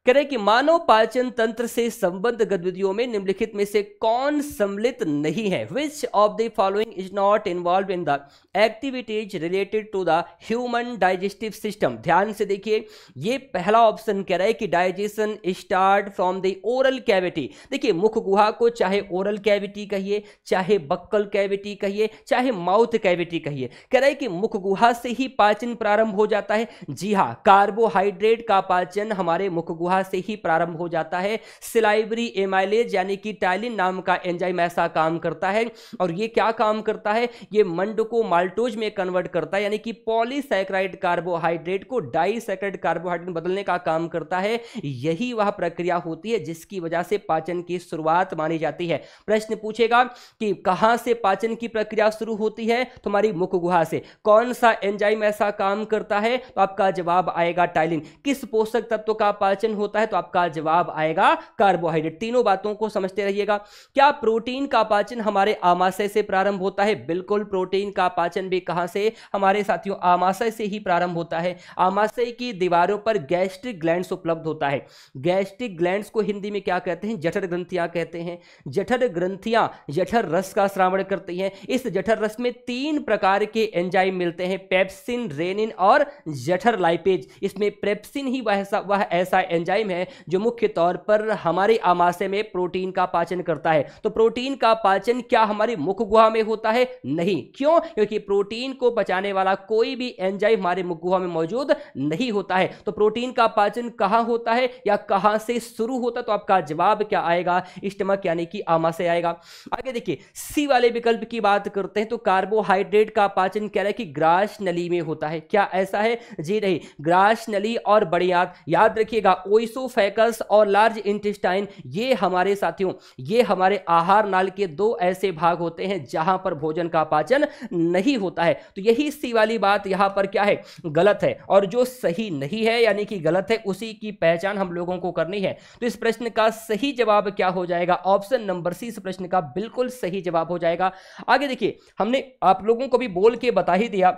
Speaker 1: करें कि मानव पाचन तंत्र से संबद्ध गतिविधियों में निम्नलिखित में से कौन सम्मिलित नहीं है which of the following is not involve in the activities related to the human digestive system ध्यान से देखिए ये पहला ऑप्शन कह रहा है कि digestion start from the oral cavity देखिए मुख गुहा को चाहे ओरल कैविटी कहिए चाहे बक्कल कैविटी कहिए चाहे माउथ कैविटी कहिए कह रहा है कि मुख गुहा से ही पाचन प्रारंभ हो जाता है जी हाँ कार्बोहाइड्रेट का पाचन हमारे मुख गुहा लोहा से ही प्रारंभ हो जाता है सिलाइबरी एमाइलेज यानी कि टाइलिन नाम का एंजाइम ऐसा काम करता है और ये क्या काम करता है ये मंड को माल्टोज में कन्वर्ट करता है यानी कि पॉलीसैक्राइड कार्बोहाइड्रेट को डाईसैक्राइड कार्बोहाइड्रेट बदलने का काम करता है यही वह प्रक्रिया होती है जिसकी वजह से पाचन की शुरुआत मानी जाती है प्रश्न पूछेगा कि कहां से पाचन की प्रक्रिया शुरू होती है तुम्हारी मुख गुहा से कौन सा एंजाइम ऐसा काम करता है तो आपका जवाब आएगा टाइलिन किस पोषक तत्व का पाचन होता है तो आपका जवाब आएगा कार्बोहाइड्रेट तीनों बातों को समझते रहिएगा क्या प्रोटीन का पाचन हमारे आमाशय से प्रारंभ होता है बिल्कुल प्रोटीन का पाचन भी कहां से हमारे साथियों आमाशय से ही प्रारंभ होता है आमाशय की दीवारों पर गैस्ट्रिक ग्लैंड उपलब्ध होता है गैस्ट्रिक ग्लैंड को हिंदी में क्या कहते हैं जठर ग्रंथियां कहते हैं जठर ग्रंथियां जठर रस का श्रावण करती हैं इस जठर रस में तीन प्रकार के एंजाइम मिलते हैं पेप्सिन रेनिन और जठर लाइपेज इसमें प्रेप्सिन ही वह वह ऐसा एंजाइम एंजाइम है जो मुख्य तौर पर हमारे आमाशय में प्रोटीन का पाचन करता है तो प्रोटीन का पाचन क्या हमारी मुख गुहा में होता है नहीं क्यों क्योंकि प्रोटीन को पचाने वाला कोई भी एंजाइम हमारे मुख गुहा में मौजूद नहीं होता है तो प्रोटीन का पाचन कहां होता है या कहां से शुरू होता है तो आपका जवाब क्या आएगा स्टमक यानी कि आमाशय आएगा आगे देखिए सी वाले विकल्प की बात करते हैं तो कार्बोहाइड्रेट का पाचन कह रहा है कि ग्रास नली में होता है क्या ऐसा है जी नहीं ग्रास नली और बड़ियात याद रखिएगा ओ ओइसोफेकस और लार्ज इंटेस्टाइन ये हमारे साथियों ये हमारे आहार नाल के दो ऐसे भाग होते हैं जहां पर भोजन का पाचन नहीं होता है तो यही सी वाली बात यहां पर क्या है गलत है और जो सही नहीं है यानी कि गलत है उसी की पहचान हम लोगों को करनी है तो इस प्रश्न का सही जवाब क्या हो जाएगा ऑप्शन नंबर सी इस प्रश्न का बिल्कुल सही जवाब हो जाएगा आगे देखिए हमने आप लोगों को भी बोल के बता ही दिया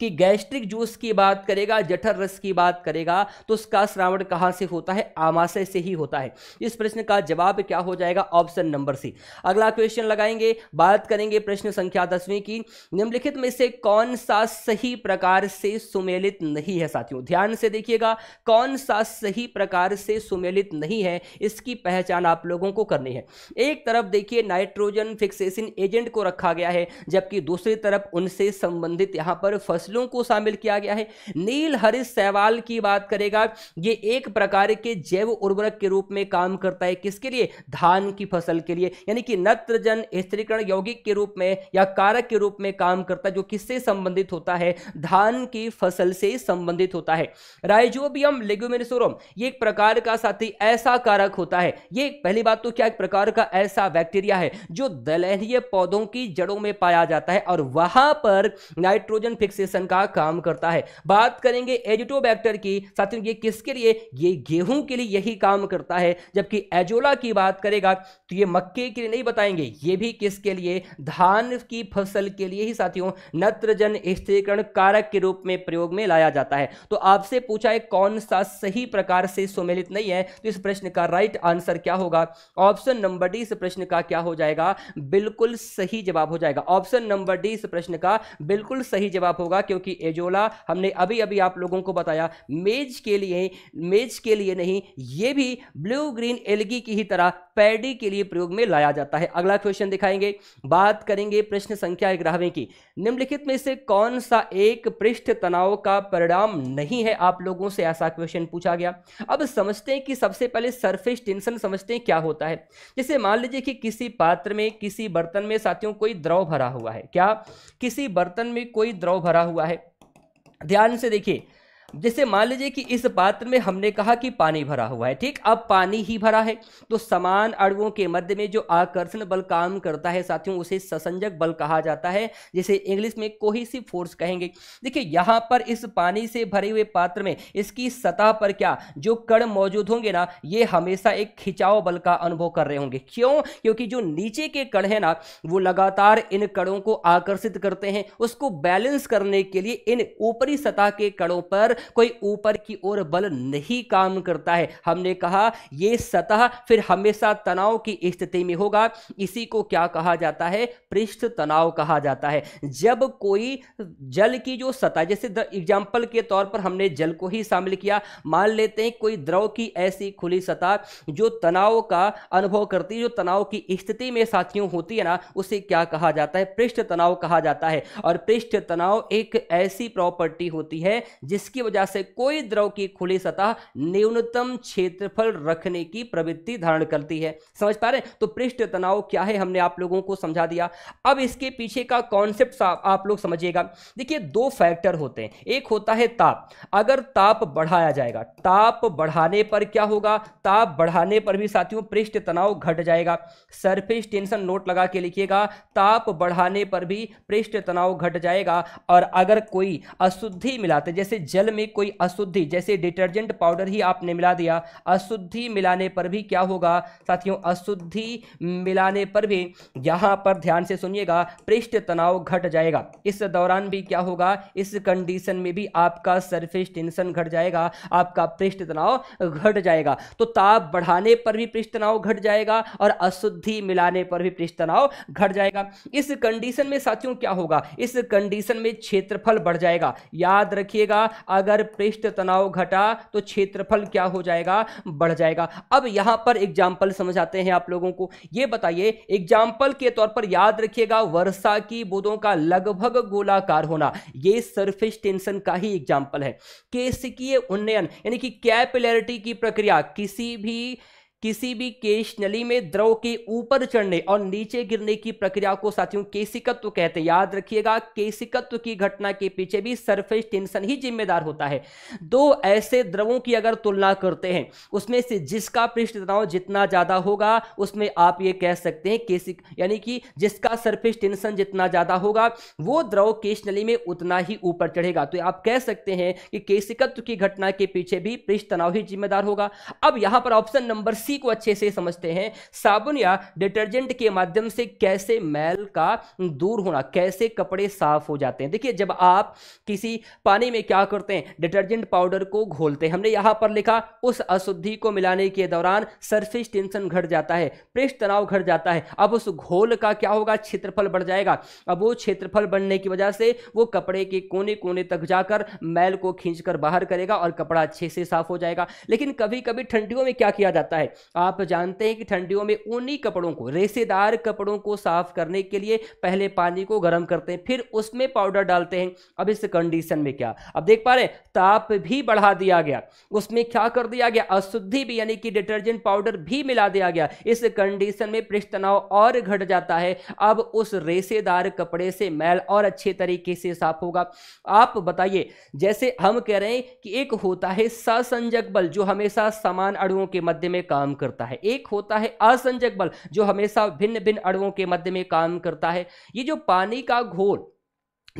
Speaker 1: कि गैस्ट्रिक जूस की बात करेगा जठर रस की बात करेगा तो उसका श्रावण कहाँ से होता है आमाशय से ही होता है इस प्रश्न का जवाब क्या हो जाएगा ऑप्शन नंबर सी अगला क्वेश्चन लगाएंगे बात करेंगे प्रश्न संख्या दसवीं की निम्नलिखित में से कौन सा सही प्रकार से सुमेलित नहीं है साथियों ध्यान से देखिएगा कौन सा सही प्रकार से सुमेलित नहीं है इसकी पहचान आप लोगों को करनी है एक तरफ देखिए नाइट्रोजन फिक्सेशन एजेंट को रखा गया है जबकि दूसरी तरफ उनसे संबंधित यहां पर फर्स्ट फसलों को शामिल किया गया है नील हरिश सहवाल की बात करेगा ये एक प्रकार के जैव उर्वरक के रूप में काम करता है किसके लिए धान की फसल के लिए यानी कि नत्रजन स्त्रीकरण यौगिक के रूप में या कारक के रूप में काम करता है जो किससे संबंधित होता है धान की फसल से संबंधित होता है राइजोबियम लेग्यूमिनसोरम ये एक प्रकार का साथी ऐसा कारक होता है ये पहली बात तो क्या एक प्रकार का ऐसा बैक्टीरिया है जो दलहनीय पौधों की जड़ों में पाया जाता है और वहां पर नाइट्रोजन फिक्सेशन संघ का काम करता है बात करेंगे एजिटोबैक्टर की साथियों ये किसके लिए ये गेहूं के लिए यही काम करता है जबकि एजोला की बात करेगा तो ये मक्के के लिए नहीं बताएंगे ये भी किसके लिए धान की फसल के लिए ही साथियों नत्रजन स्थिरीकरण कारक के रूप में प्रयोग में लाया जाता है तो आपसे पूछा है कौन सा सही प्रकार से सुमेलित नहीं है तो इस प्रश्न का राइट आंसर क्या होगा ऑप्शन नंबर डी इस प्रश्न का क्या हो जाएगा बिल्कुल सही जवाब हो जाएगा ऑप्शन नंबर डी इस प्रश्न का बिल्कुल सही जवाब होगा क्योंकि एजोला हमने अभी अभी आप लोगों को बताया मेज के लिए मेज के लिए नहीं ये भी ब्लू ग्रीन एलगी की ही तरह पैडी के लिए प्रयोग में लाया जाता है अगला क्वेश्चन दिखाएंगे बात करेंगे प्रश्न संख्या ग्यारहवें की निम्नलिखित में से कौन सा एक पृष्ठ तनाव का परिणाम नहीं है आप लोगों से ऐसा क्वेश्चन पूछा गया अब समझते हैं कि सबसे पहले सरफेस टेंशन समझते हैं क्या होता है जैसे मान लीजिए कि किसी पात्र में किसी बर्तन में साथियों कोई द्रव भरा हुआ है क्या किसी बर्तन में कोई द्रव भरा हुआ है ध्यान से देखिए जैसे मान लीजिए कि इस पात्र में हमने कहा कि पानी भरा हुआ है ठीक अब पानी ही भरा है तो समान अड़ुओं के मध्य में जो आकर्षण बल काम करता है साथियों उसे ससंजक बल कहा जाता है जिसे इंग्लिश में कोहिसिव फोर्स कहेंगे देखिए यहाँ पर इस पानी से भरे हुए पात्र में इसकी सतह पर क्या जो कण मौजूद होंगे ना ये हमेशा एक खिंचाव बल का अनुभव कर रहे होंगे क्यों क्योंकि जो नीचे के कण है ना वो लगातार इन कणों को आकर्षित करते हैं उसको बैलेंस करने के लिए इन ऊपरी सतह के कणों पर कोई ऊपर की ओर बल नहीं काम करता है हमने कहा यह सतह फिर हमेशा तनाव की स्थिति में होगा इसी को क्या कहा जाता है पृष्ठ तनाव कहा जाता है जब कोई जल की जो सतह जैसे एग्जाम्पल के तौर पर हमने जल को ही शामिल किया मान लेते हैं कोई द्रव की ऐसी खुली सतह जो तनाव का अनुभव करती है जो तनाव की स्थिति में साथियों होती है ना उसे क्या कहा जाता है पृष्ठ तनाव कहा जाता है और पृष्ठ तनाव एक ऐसी प्रॉपर्टी होती है जिसकी वजह ऊर्जा से कोई द्रव की खुली सतह न्यूनतम क्षेत्रफल रखने की प्रवृत्ति धारण करती है समझ पा रहे हैं तो पृष्ठ तनाव क्या है हमने आप लोगों को समझा दिया अब इसके पीछे का कॉन्सेप्ट आप लोग समझिएगा देखिए दो फैक्टर होते हैं एक होता है ताप अगर ताप बढ़ाया जाएगा ताप बढ़ाने पर क्या होगा ताप बढ़ाने पर भी साथियों पृष्ठ तनाव घट जाएगा सरफेस टेंशन नोट लगा के लिखिएगा ताप बढ़ाने पर भी पृष्ठ तनाव घट जाएगा और अगर कोई अशुद्धि मिलाते जैसे जल में कोई अशुद्धि जैसे डिटर्जेंट पाउडर ही आपने मिला दिया अशुद्धि मिलाने पर भी क्या होगा साथियों अशुद्धि मिलाने पर भी यहाँ पर ध्यान से सुनिएगा पृष्ठ तनाव घट जाएगा इस दौरान भी क्या होगा इस कंडीशन में भी आपका सरफेस टेंशन घट जाएगा आपका पृष्ठ तनाव घट जाएगा तो ताप बढ़ाने पर भी पृष्ठ तनाव घट जाएगा और अशुद्धि मिलाने पर भी पृष्ठ तनाव घट जाएगा इस कंडीशन में साथियों क्या होगा इस कंडीशन में क्षेत्रफल बढ़ जाएगा याद रखिएगा अगर पृष्ठ तनाव घटा तो क्षेत्रफल क्या हो जाएगा बढ़ जाएगा अब यहां पर एग्जाम्पल समझाते हैं आप लोगों को ये बताइए एग्जाम्पल के तौर पर याद रखिएगा वर्षा की बूंदों का लगभग गोलाकार होना ये सरफेस टेंशन का ही एग्जाम्पल है केसिकीय उन्नयन यानी कि कैपिलैरिटी की प्रक्रिया किसी भी किसी भी केश नली में द्रव के ऊपर चढ़ने और नीचे गिरने की प्रक्रिया को साथियों केसिकत्व कहते हैं याद रखिएगा केसिकत्व की घटना के पीछे भी सरफेस टेंशन ही जिम्मेदार होता है दो ऐसे द्रवों की अगर तुलना करते हैं उसमें से जिसका पृष्ठ तनाव जितना ज्यादा होगा उसमें आप ये कह सकते हैं केसिक यानी कि जिसका सर्फेस टेंशन जितना ज्यादा होगा वो द्रव केश नली में उतना ही ऊपर चढ़ेगा तो आप कह सकते हैं कि केसिकत्व की घटना के पीछे भी पृष्ठ तनाव ही जिम्मेदार होगा अब यहां पर ऑप्शन नंबर सी इसी को अच्छे से समझते हैं साबुन या डिटर्जेंट के माध्यम से कैसे मैल का दूर होना कैसे कपड़े साफ हो जाते हैं देखिए जब आप किसी पानी में क्या करते हैं डिटर्जेंट पाउडर को घोलते हैं हमने यहां पर लिखा उस अशुद्धि को मिलाने के दौरान सरफेस टेंशन घट जाता है पृष्ठ तनाव घट जाता है अब उस घोल का क्या होगा क्षेत्रफल बढ़ जाएगा अब वो क्षेत्रफल बढ़ने की वजह से वो कपड़े के कोने कोने तक जाकर मैल को खींचकर बाहर करेगा और कपड़ा अच्छे से साफ हो जाएगा लेकिन कभी कभी ठंडियों में क्या किया जाता है आप जानते हैं कि ठंडियों में ऊनी कपड़ों को रेसेदार कपड़ों को साफ करने के लिए पहले पानी को गर्म करते हैं फिर उसमें पाउडर डालते हैं अब इस कंडीशन में क्या अब देख पा रहे हैं ताप भी बढ़ा दिया गया उसमें क्या कर दिया गया अशुद्धि भी यानी कि डिटर्जेंट पाउडर भी मिला दिया गया इस कंडीशन में पृष्ठ तनाव और घट जाता है अब उस रेसेदार कपड़े से मैल और अच्छे तरीके से साफ होगा आप बताइए जैसे हम कह रहे हैं कि एक होता है ससंजक बल जो हमेशा समान अड़ुओं के मध्य में काम काम करता है एक होता है असंजक बल जो हमेशा भिन्न भिन्न अड़वों के मध्य में काम करता है ये जो पानी का घोल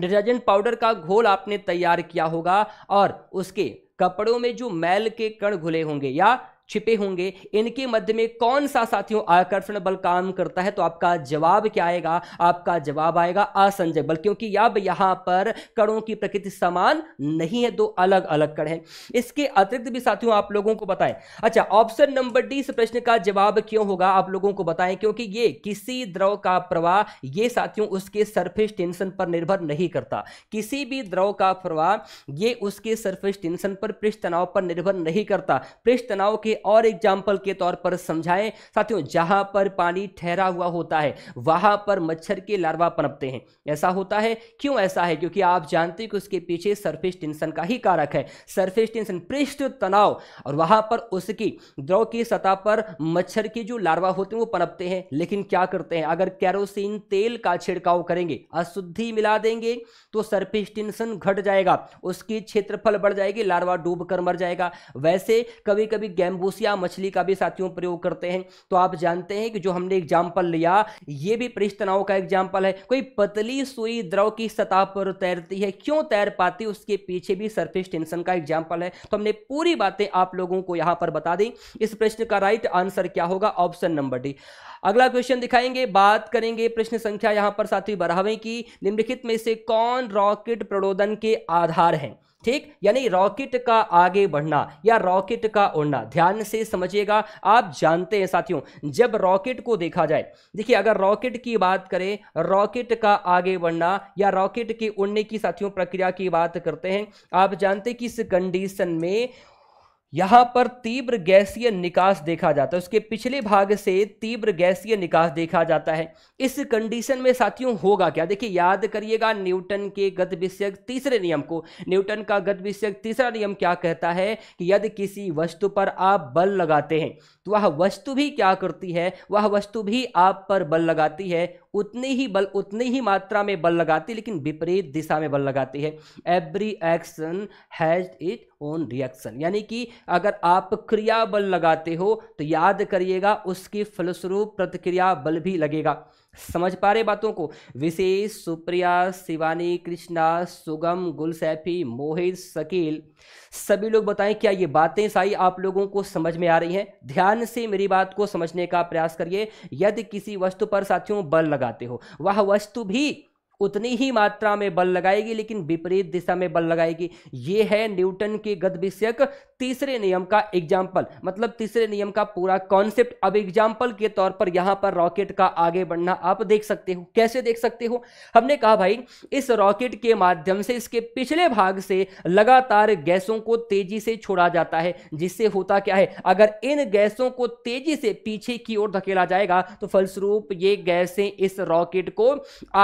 Speaker 1: डिटर्जेंट पाउडर का घोल आपने तैयार किया होगा और उसके कपड़ों में जो मैल के कण घुले होंगे या छिपे होंगे इनके मध्य में कौन सा साथियों आकर्षण बल काम करता है तो आपका जवाब क्या आएगा आपका जवाब आएगा असंजय बल क्योंकि अब यहां पर कणों की प्रकृति समान नहीं है दो अलग अलग कण है इसके अतिरिक्त भी साथियों आप लोगों को बताएं अच्छा ऑप्शन नंबर डी इस प्रश्न का जवाब क्यों होगा आप लोगों को बताएं क्योंकि ये किसी द्रव का प्रवाह ये साथियों उसके सरफेस टेंशन पर निर्भर नहीं करता किसी भी द्रव का प्रवाह ये उसके सरफेस टेंशन पर पृष्ठ तनाव पर निर्भर नहीं करता पृष्ठ तनाव के और एग्जाम्पल के तौर पर समझाएं साथियों जहां पर पानी ठहरा हुआ होता है वहां पर मच्छर के लार्वा पनपते हैं ऐसा होता है क्यों ऐसा है क्योंकि आप जानते हैं कि उसके पीछे सरफेस टेंशन का ही कारक है सरफेस टेंशन पृष्ठ तनाव और वहां पर उसकी द्रव की सतह पर मच्छर के जो लार्वा होते हैं वो पनपते हैं लेकिन क्या करते हैं अगर कैरोसिन तेल का छिड़काव करेंगे अशुद्धि मिला देंगे तो सरफेस टेंशन घट जाएगा उसकी क्षेत्रफल बढ़ जाएगी लार्वा डूब कर मर जाएगा वैसे कभी कभी गैम्बू बोसिया मछली का भी साथियों प्रयोग करते हैं तो आप जानते हैं कि जो हमने एग्जाम्पल लिया ये भी पृष्ठ तनाव का एग्जाम्पल है कोई पतली सुई द्रव की सतह पर तैरती है क्यों तैर पाती उसके पीछे भी सरफेस टेंशन का एग्जाम्पल है तो हमने पूरी बातें आप लोगों को यहां पर बता दी इस प्रश्न का राइट आंसर क्या होगा ऑप्शन नंबर डी अगला क्वेश्चन दिखाएंगे बात करेंगे प्रश्न संख्या यहां पर साथी बढ़ावे की निम्नलिखित में से कौन रॉकेट प्रणोदन के आधार हैं ठीक यानी रॉकेट का आगे बढ़ना या रॉकेट का उड़ना ध्यान से समझिएगा आप जानते हैं साथियों जब रॉकेट को देखा जाए देखिए अगर रॉकेट की बात करें रॉकेट का आगे बढ़ना या रॉकेट के उड़ने की साथियों प्रक्रिया की बात करते हैं आप जानते किस कंडीशन में यहां पर तीव्र गैसीय निकास देखा जाता है उसके पिछले भाग से तीव्र गैसीय निकास देखा जाता है इस कंडीशन में साथियों होगा क्या देखिए याद करिएगा न्यूटन के गत विषय तीसरे नियम को न्यूटन का गत विषय तीसरा नियम क्या कहता है कि यदि किसी वस्तु पर आप बल लगाते हैं तो वह वस्तु भी क्या करती है वह वस्तु भी आप पर बल लगाती है उतनी ही बल उतनी ही मात्रा में बल लगाती है लेकिन विपरीत दिशा में बल लगाती है every action has it own reaction यानी कि अगर आप क्रिया बल लगाते हो तो याद करिएगा उसकी फलस्वरूप प्रतिक्रिया बल भी लगेगा समझ पा रहे बातों को विशेष सुप्रिया शिवानी कृष्णा सुगम गुलसैफी मोहित शकील सभी लोग बताएं क्या ये बातें साई आप लोगों को समझ में आ रही हैं ध्यान से मेरी बात को समझने का प्रयास करिए यदि किसी वस्तु पर साथियों बल लगाते हो वह वस्तु भी उतनी ही मात्रा में बल लगाएगी लेकिन विपरीत दिशा में बल लगाएगी ये है न्यूटन के गद विषयक तीसरे नियम का एग्जाम्पल मतलब तीसरे नियम का पूरा कॉन्सेप्ट अब एग्जाम्पल के तौर पर यहां पर रॉकेट का आगे बढ़ना आप देख सकते हो कैसे देख सकते हो हमने कहा भाई इस रॉकेट के माध्यम से इसके पिछले भाग से लगातार गैसों को तेजी से छोड़ा जाता है जिससे होता क्या है अगर इन गैसों को तेजी से पीछे की ओर धकेला जाएगा तो फलस्वरूप ये गैसें इस रॉकेट को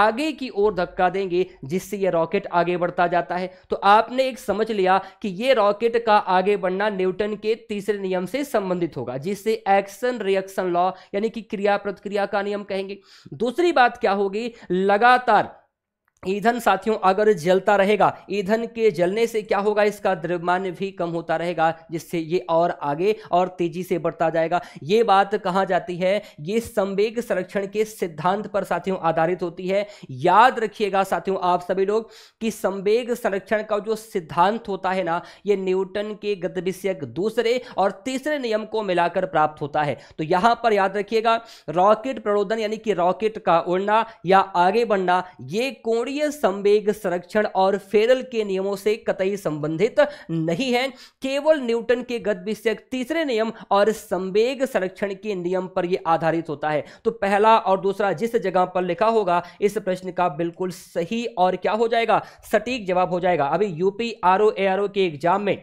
Speaker 1: आगे की ओर धक्का देंगे जिससे यह रॉकेट आगे बढ़ता जाता है तो आपने एक समझ लिया कि यह रॉकेट का आगे बढ़ बनना न्यूटन के तीसरे नियम से संबंधित होगा जिससे एक्शन रिएक्शन लॉ यानी कि क्रिया प्रतिक्रिया का नियम कहेंगे दूसरी बात क्या होगी लगातार ईंधन साथियों अगर जलता रहेगा ईंधन के जलने से क्या होगा इसका द्रव्यमान भी कम होता रहेगा जिससे ये और आगे और तेजी से बढ़ता जाएगा ये बात कहा जाती है ये संवेग संरक्षण के सिद्धांत पर साथियों आधारित होती है याद रखिएगा साथियों आप सभी लोग कि संवेग संरक्षण का जो सिद्धांत होता है ना ये न्यूटन के गतिविषयक दूसरे और तीसरे नियम को मिलाकर प्राप्त होता है तो यहां पर याद रखिएगा रॉकेट प्ररोधन यानी कि रॉकेट का उड़ना या आगे बढ़ना ये कोण वायुमंडलीय संवेग संरक्षण और फेरल के नियमों से कतई संबंधित नहीं है केवल न्यूटन के गत विषयक तीसरे नियम और संवेग संरक्षण के नियम पर यह आधारित होता है तो पहला और दूसरा जिस जगह पर लिखा होगा इस प्रश्न का बिल्कुल सही और क्या हो जाएगा सटीक जवाब हो जाएगा अभी यूपी आर ओ के एग्जाम में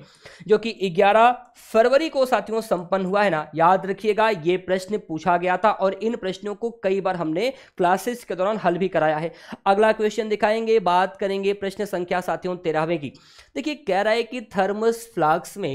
Speaker 1: जो कि 11 फरवरी को साथियों संपन्न हुआ है ना याद रखिएगा यह प्रश्न पूछा गया था और इन प्रश्नों को कई बार हमने क्लासेस के दौरान हल भी कराया है अगला क्वेश्चन दिखाएंगे बात करेंगे प्रश्न संख्या साथियों तेरहवें की देखिए कह रहा है कि थर्मस फ्लास्क में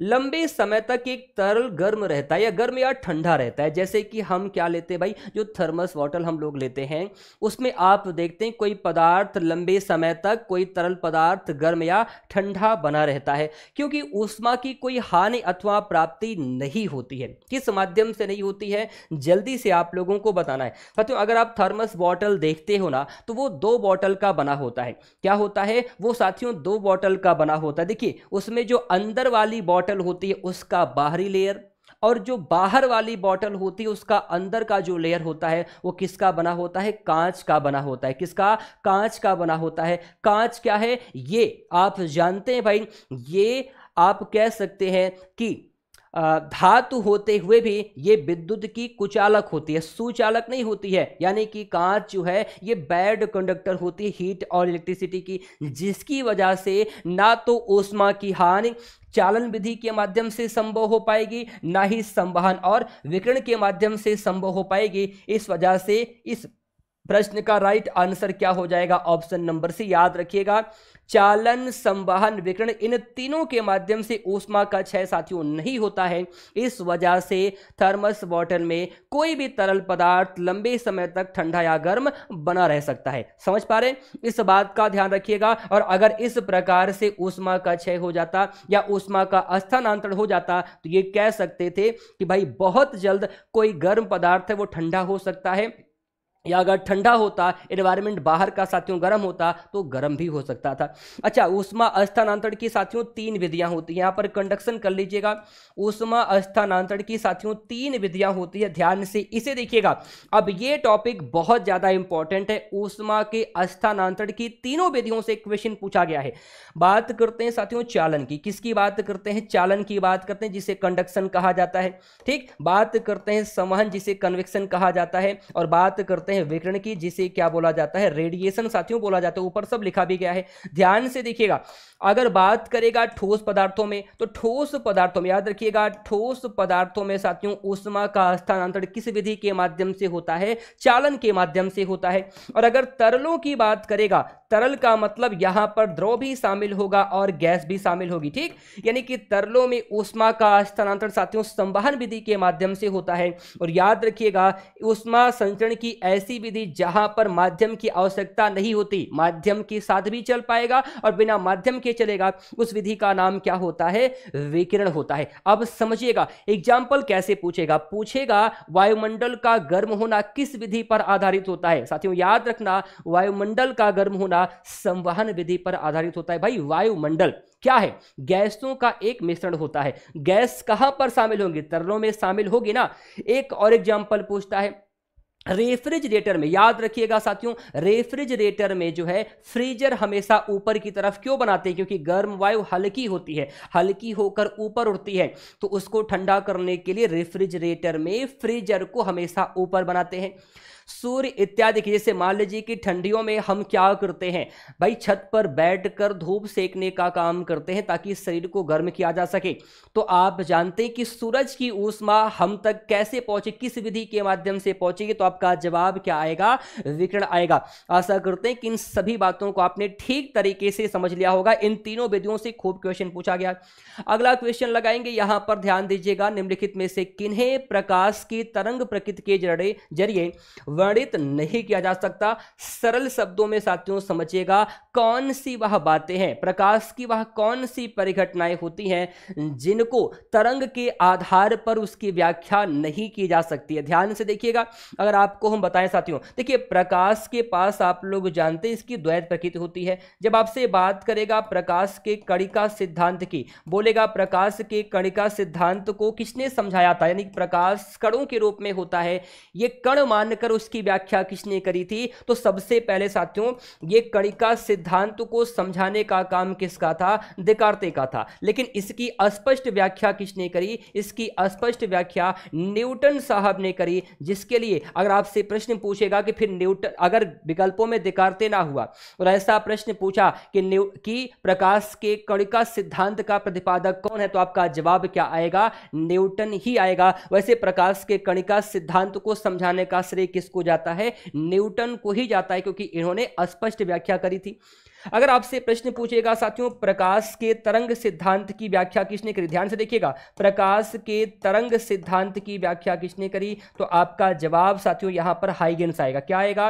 Speaker 1: लंबे समय तक एक तरल गर्म रहता है या गर्म या ठंडा रहता है जैसे कि हम क्या लेते हैं भाई जो थर्मस बॉटल हम लोग लेते हैं उसमें आप देखते हैं कोई पदार्थ लंबे समय तक कोई तरल पदार्थ गर्म या ठंडा बना रहता है क्योंकि उष्मा की कोई हानि अथवा प्राप्ति नहीं होती है किस माध्यम से नहीं होती है जल्दी से आप लोगों को बताना है साथियों अगर आप थर्मस बॉटल देखते हो ना तो वो दो बॉटल का बना होता है क्या होता है वो साथियों दो बॉटल का बना होता है देखिए उसमें जो अंदर वाली बॉटल बॉटल होती है उसका बाहरी लेयर और जो बाहर वाली बॉटल होती है उसका अंदर का जो लेयर होता है वो किसका बना होता है कांच का बना होता है किसका कांच का बना होता है कांच क्या है ये आप जानते हैं भाई ये आप कह सकते हैं कि धातु होते हुए भी ये विद्युत की कुचालक होती है सुचालक नहीं होती है यानी कि कांच जो है ये बैड कंडक्टर होती है हीट और इलेक्ट्रिसिटी की जिसकी वजह से ना तो उष्मा की हानि चालन विधि के माध्यम से संभव हो पाएगी ना ही संवहन और विकरण के माध्यम से संभव हो पाएगी इस वजह से इस प्रश्न का राइट आंसर क्या हो जाएगा ऑप्शन नंबर सी याद रखिएगा चालन संवहन विकरण इन तीनों के माध्यम से ऊष्मा का क्षय साथियों नहीं होता है इस वजह से थर्मस बॉटल में कोई भी तरल पदार्थ लंबे समय तक ठंडा या गर्म बना रह सकता है समझ पा रहे इस बात का ध्यान रखिएगा और अगर इस प्रकार से ऊष्मा का क्षय हो जाता या ऊष्मा का स्थानांतरण हो जाता तो ये कह सकते थे कि भाई बहुत जल्द कोई गर्म पदार्थ है वो ठंडा हो सकता है या अगर ठंडा होता एनवायरनमेंट बाहर का साथियों गर्म होता तो गर्म भी हो सकता था अच्छा उष्मा स्थानांतरण की साथियों तीन विधियां होती हैं यहाँ पर कंडक्शन कर लीजिएगा उष्मा स्थानांतरण की साथियों तीन विधियां होती है ध्यान से इसे देखिएगा अब ये टॉपिक बहुत ज़्यादा इंपॉर्टेंट है उष्मा के स्थानांतरण की तीनों विधियों से क्वेश्चन पूछा गया है बात करते हैं साथियों चालन की किसकी बात करते हैं चालन की बात करते हैं जिसे कंडक्शन कहा जाता है ठीक बात करते हैं समहन जिसे कन्वेक्शन कहा जाता है और बात करते हैं हैं विकिरण की जिसे क्या बोला जाता है रेडिएशन साथियों बोला जाता है ऊपर सब लिखा भी गया है ध्यान से देखिएगा अगर बात करेगा ठोस पदार्थों में तो ठोस पदार्थों में याद रखिएगा ठोस पदार्थों में साथियों उष्मा का स्थानांतरण किस विधि के माध्यम से होता है चालन के माध्यम से होता है और अगर तरलों की बात करेगा तरल का मतलब यहां पर द्रव भी शामिल होगा और गैस भी शामिल होगी ठीक यानी कि तरलों में उष्मा का स्थानांतरण साथियों संवहन विधि के माध्यम से होता है और याद रखिएगा उष्मा संचरण की ऐसी ऐसी विधि जहां पर माध्यम की आवश्यकता नहीं होती माध्यम के साथ भी चल पाएगा और बिना माध्यम के चलेगा उस विधि का नाम क्या होता है विकिरण होता है अब समझिएगा एग्जाम्पल कैसे पूछेगा पूछेगा वायुमंडल का गर्म होना किस विधि पर आधारित होता है साथियों याद रखना वायुमंडल का गर्म होना संवहन विधि पर आधारित होता है भाई वायुमंडल क्या है गैसों का एक मिश्रण होता है गैस कहां पर शामिल होंगे तरलों में शामिल होगी ना एक और एग्जाम्पल पूछता है रेफ्रिजरेटर में याद रखिएगा साथियों रेफ्रिजरेटर में जो है फ्रीजर हमेशा ऊपर की तरफ क्यों बनाते हैं क्योंकि गर्म वायु हल्की होती है हल्की होकर ऊपर उड़ती है तो उसको ठंडा करने के लिए रेफ्रिजरेटर में फ्रीजर को हमेशा ऊपर बनाते हैं सूर्य इत्यादि की जैसे मान लीजिए कि ठंडियों में हम क्या करते हैं भाई छत पर बैठकर धूप सेकने का काम करते हैं ताकि शरीर को गर्म किया जा सके तो आप जानते हैं कि सूरज की ऊष्मा हम तक कैसे पहुंचे किस विधि के माध्यम से पहुंचेगी तो आपका जवाब क्या आएगा विकरण आएगा आशा करते हैं कि इन सभी बातों को आपने ठीक तरीके से समझ लिया होगा इन तीनों विधियों से खूब क्वेश्चन पूछा गया अगला क्वेश्चन लगाएंगे यहां पर ध्यान दीजिएगा निम्नलिखित में से किन्हें प्रकाश की तरंग प्रकृति के जरिए वर्णित नहीं किया जा सकता सरल शब्दों में साथियों समझिएगा कौन सी वह बातें हैं प्रकाश की वह कौन सी परिघटनाएं होती हैं जिनको तरंग के आधार पर उसकी व्याख्या नहीं की जा सकती है ध्यान से देखिएगा अगर आपको हम बताएं साथियों देखिए प्रकाश के पास आप लोग जानते हैं इसकी द्वैत प्रकृति होती है जब आपसे बात करेगा प्रकाश के कणिका सिद्धांत की बोलेगा प्रकाश के कणिका सिद्धांत को किसने समझाया था यानी प्रकाश कणों के रूप में होता है ये कण मानकर उस उसकी व्याख्या किसने करी थी तो सबसे पहले साथियों ये कणिका सिद्धांत को समझाने का काम किसका था देकार्ते का था लेकिन इसकी अस्पष्ट व्याख्या किसने करी इसकी अस्पष्ट व्याख्या न्यूटन साहब ने करी जिसके लिए अगर आपसे प्रश्न पूछेगा कि फिर न्यूटन अगर विकल्पों में दिकारते ना हुआ और ऐसा प्रश्न पूछा कि न्यू कि प्रकाश के कणिका सिद्धांत का प्रतिपादक कौन है तो आपका जवाब क्या आएगा न्यूटन ही आएगा वैसे प्रकाश के कणिका सिद्धांत को समझाने का श्रेय किसको किसको जाता है न्यूटन को ही जाता है क्योंकि इन्होंने अस्पष्ट व्याख्या करी थी अगर आपसे प्रश्न पूछेगा साथियों प्रकाश के तरंग सिद्धांत की व्याख्या किसने करी ध्यान से देखिएगा प्रकाश के तरंग सिद्धांत की व्याख्या किसने करी तो आपका जवाब साथियों यहां पर हाइगेंस आएगा क्या आएगा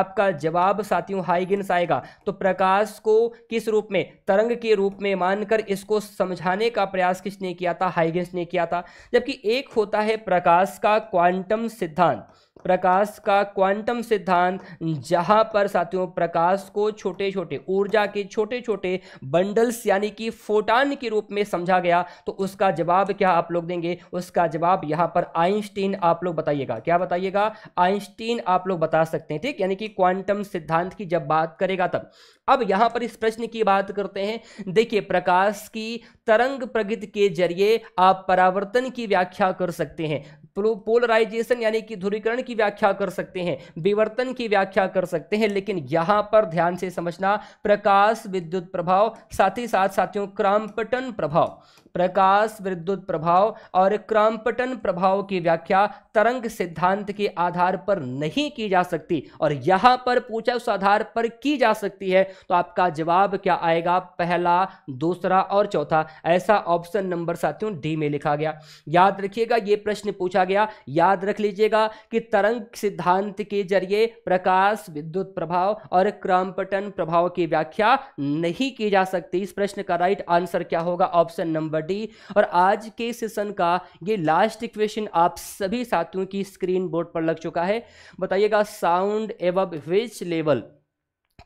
Speaker 1: आपका जवाब साथियों हाइगेंस आएगा तो प्रकाश को किस रूप में तरंग के रूप में मानकर इसको समझाने का प्रयास किसने किया था हाइगेंस ने किया था जबकि एक होता है प्रकाश का क्वांटम सिद्धांत प्रकाश का क्वांटम सिद्धांत जहां पर साथियों प्रकाश को छोटे छोटे ऊर्जा के छोटे छोटे बंडल्स यानी कि फोटान के रूप में समझा गया तो उसका जवाब क्या आप लोग देंगे उसका जवाब यहां पर आइंस्टीन आप लोग बताइएगा क्या बताइएगा आइंस्टीन आप लोग बता सकते हैं ठीक यानी कि क्वांटम सिद्धांत की जब बात करेगा तब अब यहां पर इस प्रश्न की बात करते हैं देखिए प्रकाश की तरंग प्रगति के जरिए आप परावर्तन की व्याख्या कर सकते हैं पोलराइजेशन यानी कि ध्रुवीकरण की व्याख्या कर सकते हैं विवर्तन की व्याख्या कर सकते हैं लेकिन यहां पर ध्यान से समझना प्रकाश विद्युत प्रभाव साथ ही साथ साथियों क्रामपटन प्रभाव प्रकाश विद्युत प्रभाव और क्रमपटन प्रभाव की व्याख्या तरंग सिद्धांत के आधार पर नहीं की जा सकती और यहां पर पूछा उस आधार पर की जा सकती है तो आपका जवाब क्या आएगा पहला दूसरा और चौथा ऐसा ऑप्शन नंबर साथियों डी में लिखा गया याद रखिएगा ये प्रश्न पूछा गया याद रख लीजिएगा कि तरंग सिद्धांत के जरिए प्रकाश विद्युत प्रभाव और क्रमपटन प्रभाव की व्याख्या नहीं की जा सकती इस प्रश्न का राइट आंसर क्या होगा ऑप्शन नंबर कबड्डी और आज के सेशन का ये लास्ट इक्वेशन आप सभी साथियों की स्क्रीन बोर्ड पर लग चुका है बताइएगा साउंड एव विच लेवल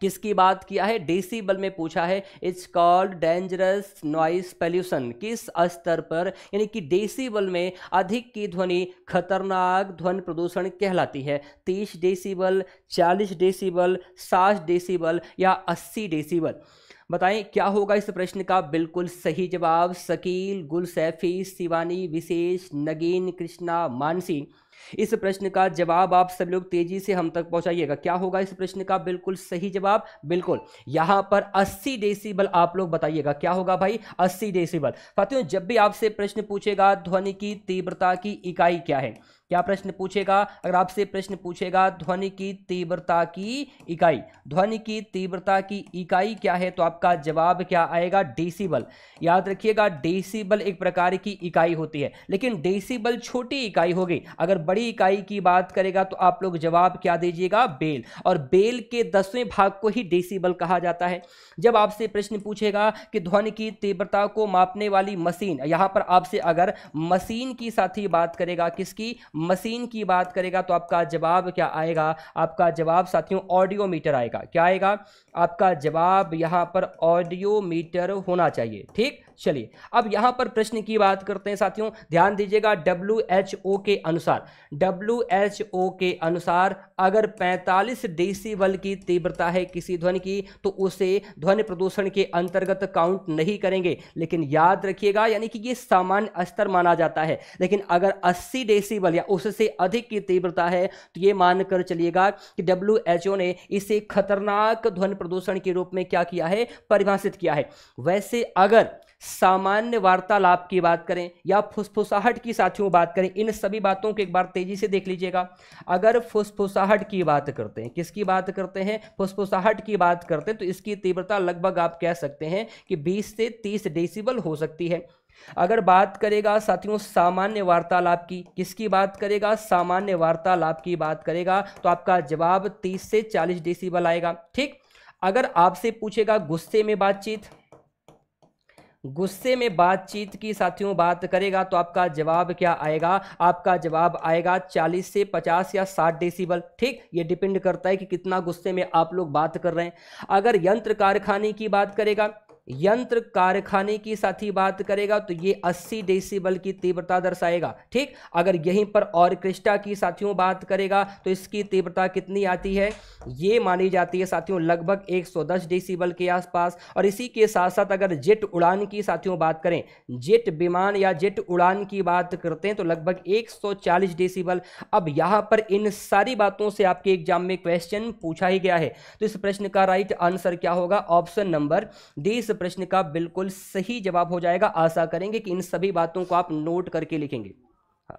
Speaker 1: किसकी बात किया है डेसीबल में पूछा है it's called dangerous noise pollution किस स्तर पर यानी कि डेसीबल में अधिक की ध्वनि खतरनाक ध्वनि प्रदूषण कहलाती है 30 डेसीबल 40 डेसीबल 60 डेसीबल या 80 डेसीबल बताएं क्या होगा इस प्रश्न का बिल्कुल सही जवाब शकील सैफी शिवानी विशेष नगीन कृष्णा मानसी इस प्रश्न का जवाब आप सब लोग तेजी से हम तक पहुंचाइएगा क्या होगा इस प्रश्न का बिल्कुल सही जवाब बिल्कुल यहां पर 80 डेसिबल आप लोग बताइएगा क्या होगा भाई 80 डेसिबल फातियों जब भी आपसे प्रश्न पूछेगा ध्वनि की तीव्रता की इकाई क्या है क्या प्रश्न पूछेगा अगर आपसे प्रश्न पूछेगा ध्वनि की तीव्रता की इकाई ध्वनि की तीव्रता की इकाई क्या है तो आपका जवाब क्या आएगा डेसीबल याद रखिएगा डेसीबल एक प्रकार की इकाई होती है लेकिन डेसीबल छोटी इकाई होगी अगर बड़ी इकाई की बात करेगा तो आप लोग जवाब क्या दीजिएगा बेल और बेल के दसवें भाग को ही डेसीबल कहा जाता है जब आपसे प्रश्न पूछेगा कि ध्वनि की तीव्रता को मापने वाली मशीन यहाँ पर आपसे अगर मशीन की साथ ही बात करेगा किसकी मशीन की बात करेगा तो आपका जवाब क्या आएगा आपका जवाब साथियों ऑडियो मीटर आएगा क्या आएगा आपका जवाब यहाँ पर ऑडियो मीटर होना चाहिए ठीक चलिए अब यहां पर प्रश्न की बात करते हैं साथियों ध्यान दीजिएगा डब्ल्यू एच ओ के अनुसार डब्ल्यू एच ओ के अनुसार अगर 45 बल की तीव्रता है किसी ध्वनि की तो उसे ध्वनि प्रदूषण के अंतर्गत काउंट नहीं करेंगे लेकिन याद रखिएगा यानी कि ये सामान्य स्तर माना जाता है लेकिन अगर 80 बल या उससे अधिक की तीव्रता है तो ये मानकर चलिएगा कि डब्ल्यू ने इसे खतरनाक ध्वनि प्रदूषण के रूप में क्या किया है परिभाषित किया है वैसे अगर सामान्य वार्तालाप की बात करें या फुसफुसाहट की साथियों बात करें इन सभी बातों को एक बार तेजी से देख लीजिएगा अगर फुसफुसाहट की बात करते हैं किसकी बात करते हैं फुसफुसाहट की बात करते हैं तो इसकी तीव्रता लगभग आप कह सकते हैं कि 20 से 30 डेसिबल हो सकती है अगर बात करेगा साथियों सामान्य वार्तालाप की किसकी बात करेगा सामान्य वार्तालाप की बात करेगा तो आपका जवाब तीस से चालीस डेसीबल आएगा ठीक अगर आपसे पूछेगा गुस्से में बातचीत गुस्से में बातचीत की साथियों बात करेगा तो आपका जवाब क्या आएगा आपका जवाब आएगा 40 से 50 या 60 डेसिबल ठीक ये डिपेंड करता है कि कितना गुस्से में आप लोग बात कर रहे हैं अगर यंत्र कारखाने की बात करेगा यंत्र कारखाने की साथ ही बात करेगा तो ये 80 डेसिबल की तीव्रता दर्शाएगा ठीक अगर यहीं पर ऑर्केस्ट्रा की साथियों बात करेगा तो इसकी तीव्रता कितनी आती है ये मानी जाती है साथियों लगभग 110 डेसिबल के आसपास और इसी के साथ साथ अगर जेट उड़ान की साथियों बात करें जेट विमान या जेट उड़ान की बात करते हैं तो लगभग एक डेसिबल अब यहाँ पर इन सारी बातों से आपके एग्जाम में क्वेश्चन पूछा ही गया है तो इस प्रश्न का राइट आंसर क्या होगा ऑप्शन नंबर डी प्रश्न का बिल्कुल सही जवाब हो जाएगा आशा करेंगे कि इन सभी बातों को आप नोट करके लिखेंगे हाँ।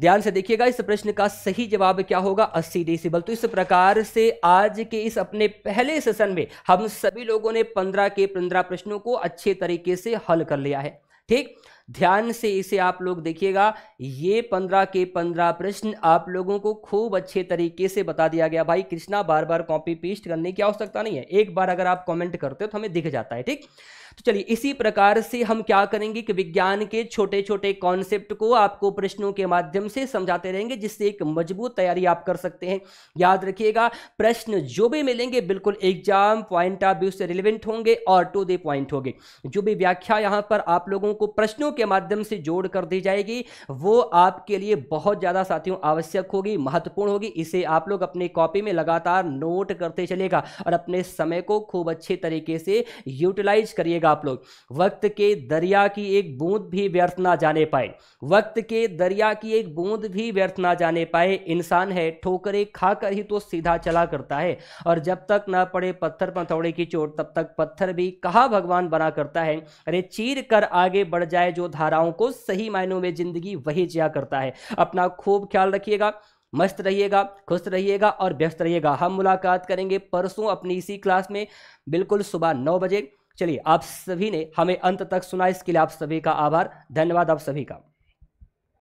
Speaker 1: ध्यान से देखिएगा इस प्रश्न का सही जवाब क्या होगा अस्सी डेसिबल तो इस प्रकार से आज के इस अपने पहले सेशन में हम सभी लोगों ने पंद्रह के पंद्रह प्रश्नों को अच्छे तरीके से हल कर लिया है ठीक ध्यान से इसे आप लोग देखिएगा ये पंद्रह के पंद्रह प्रश्न आप लोगों को खूब अच्छे तरीके से बता दिया गया भाई कृष्णा बार बार कॉपी पेस्ट करने की आवश्यकता नहीं है एक बार अगर आप कॉमेंट करते हो तो हमें दिख जाता है ठीक तो चलिए इसी प्रकार से हम क्या करेंगे कि विज्ञान के छोटे छोटे कॉन्सेप्ट को आपको प्रश्नों के माध्यम से समझाते रहेंगे जिससे एक मजबूत तैयारी आप कर सकते हैं याद रखिएगा प्रश्न जो भी मिलेंगे बिल्कुल एग्जाम पॉइंट ऑफ व्यू से रिलेवेंट होंगे और टू द पॉइंट होंगे जो भी व्याख्या यहाँ पर आप लोगों को प्रश्नों के माध्यम से जोड़ कर दी जाएगी वो आपके लिए बहुत ज़्यादा साथियों आवश्यक होगी महत्वपूर्ण होगी इसे आप लोग अपने कॉपी में लगातार नोट करते चलेगा और अपने समय को खूब अच्छे तरीके से यूटिलाइज करिएगा रखिएगा आप लोग वक्त के दरिया की एक बूंद भी व्यर्थ ना जाने पाए वक्त के दरिया की एक बूंद भी व्यर्थ ना जाने पाए इंसान है ठोकरे खाकर ही तो सीधा चला करता है और जब तक ना पड़े पत्थर पथौड़े की चोट तब तक पत्थर भी कहा भगवान बना करता है अरे चीर कर आगे बढ़ जाए जो धाराओं को सही मायनों में जिंदगी वही जिया करता है अपना खूब ख्याल रखिएगा मस्त रहिएगा खुश रहिएगा और व्यस्त रहिएगा हम मुलाकात करेंगे परसों अपनी इसी क्लास में बिल्कुल सुबह नौ बजे चलिए आप सभी ने हमें अंत तक सुना इसके लिए आप सभी का आभार धन्यवाद आप सभी का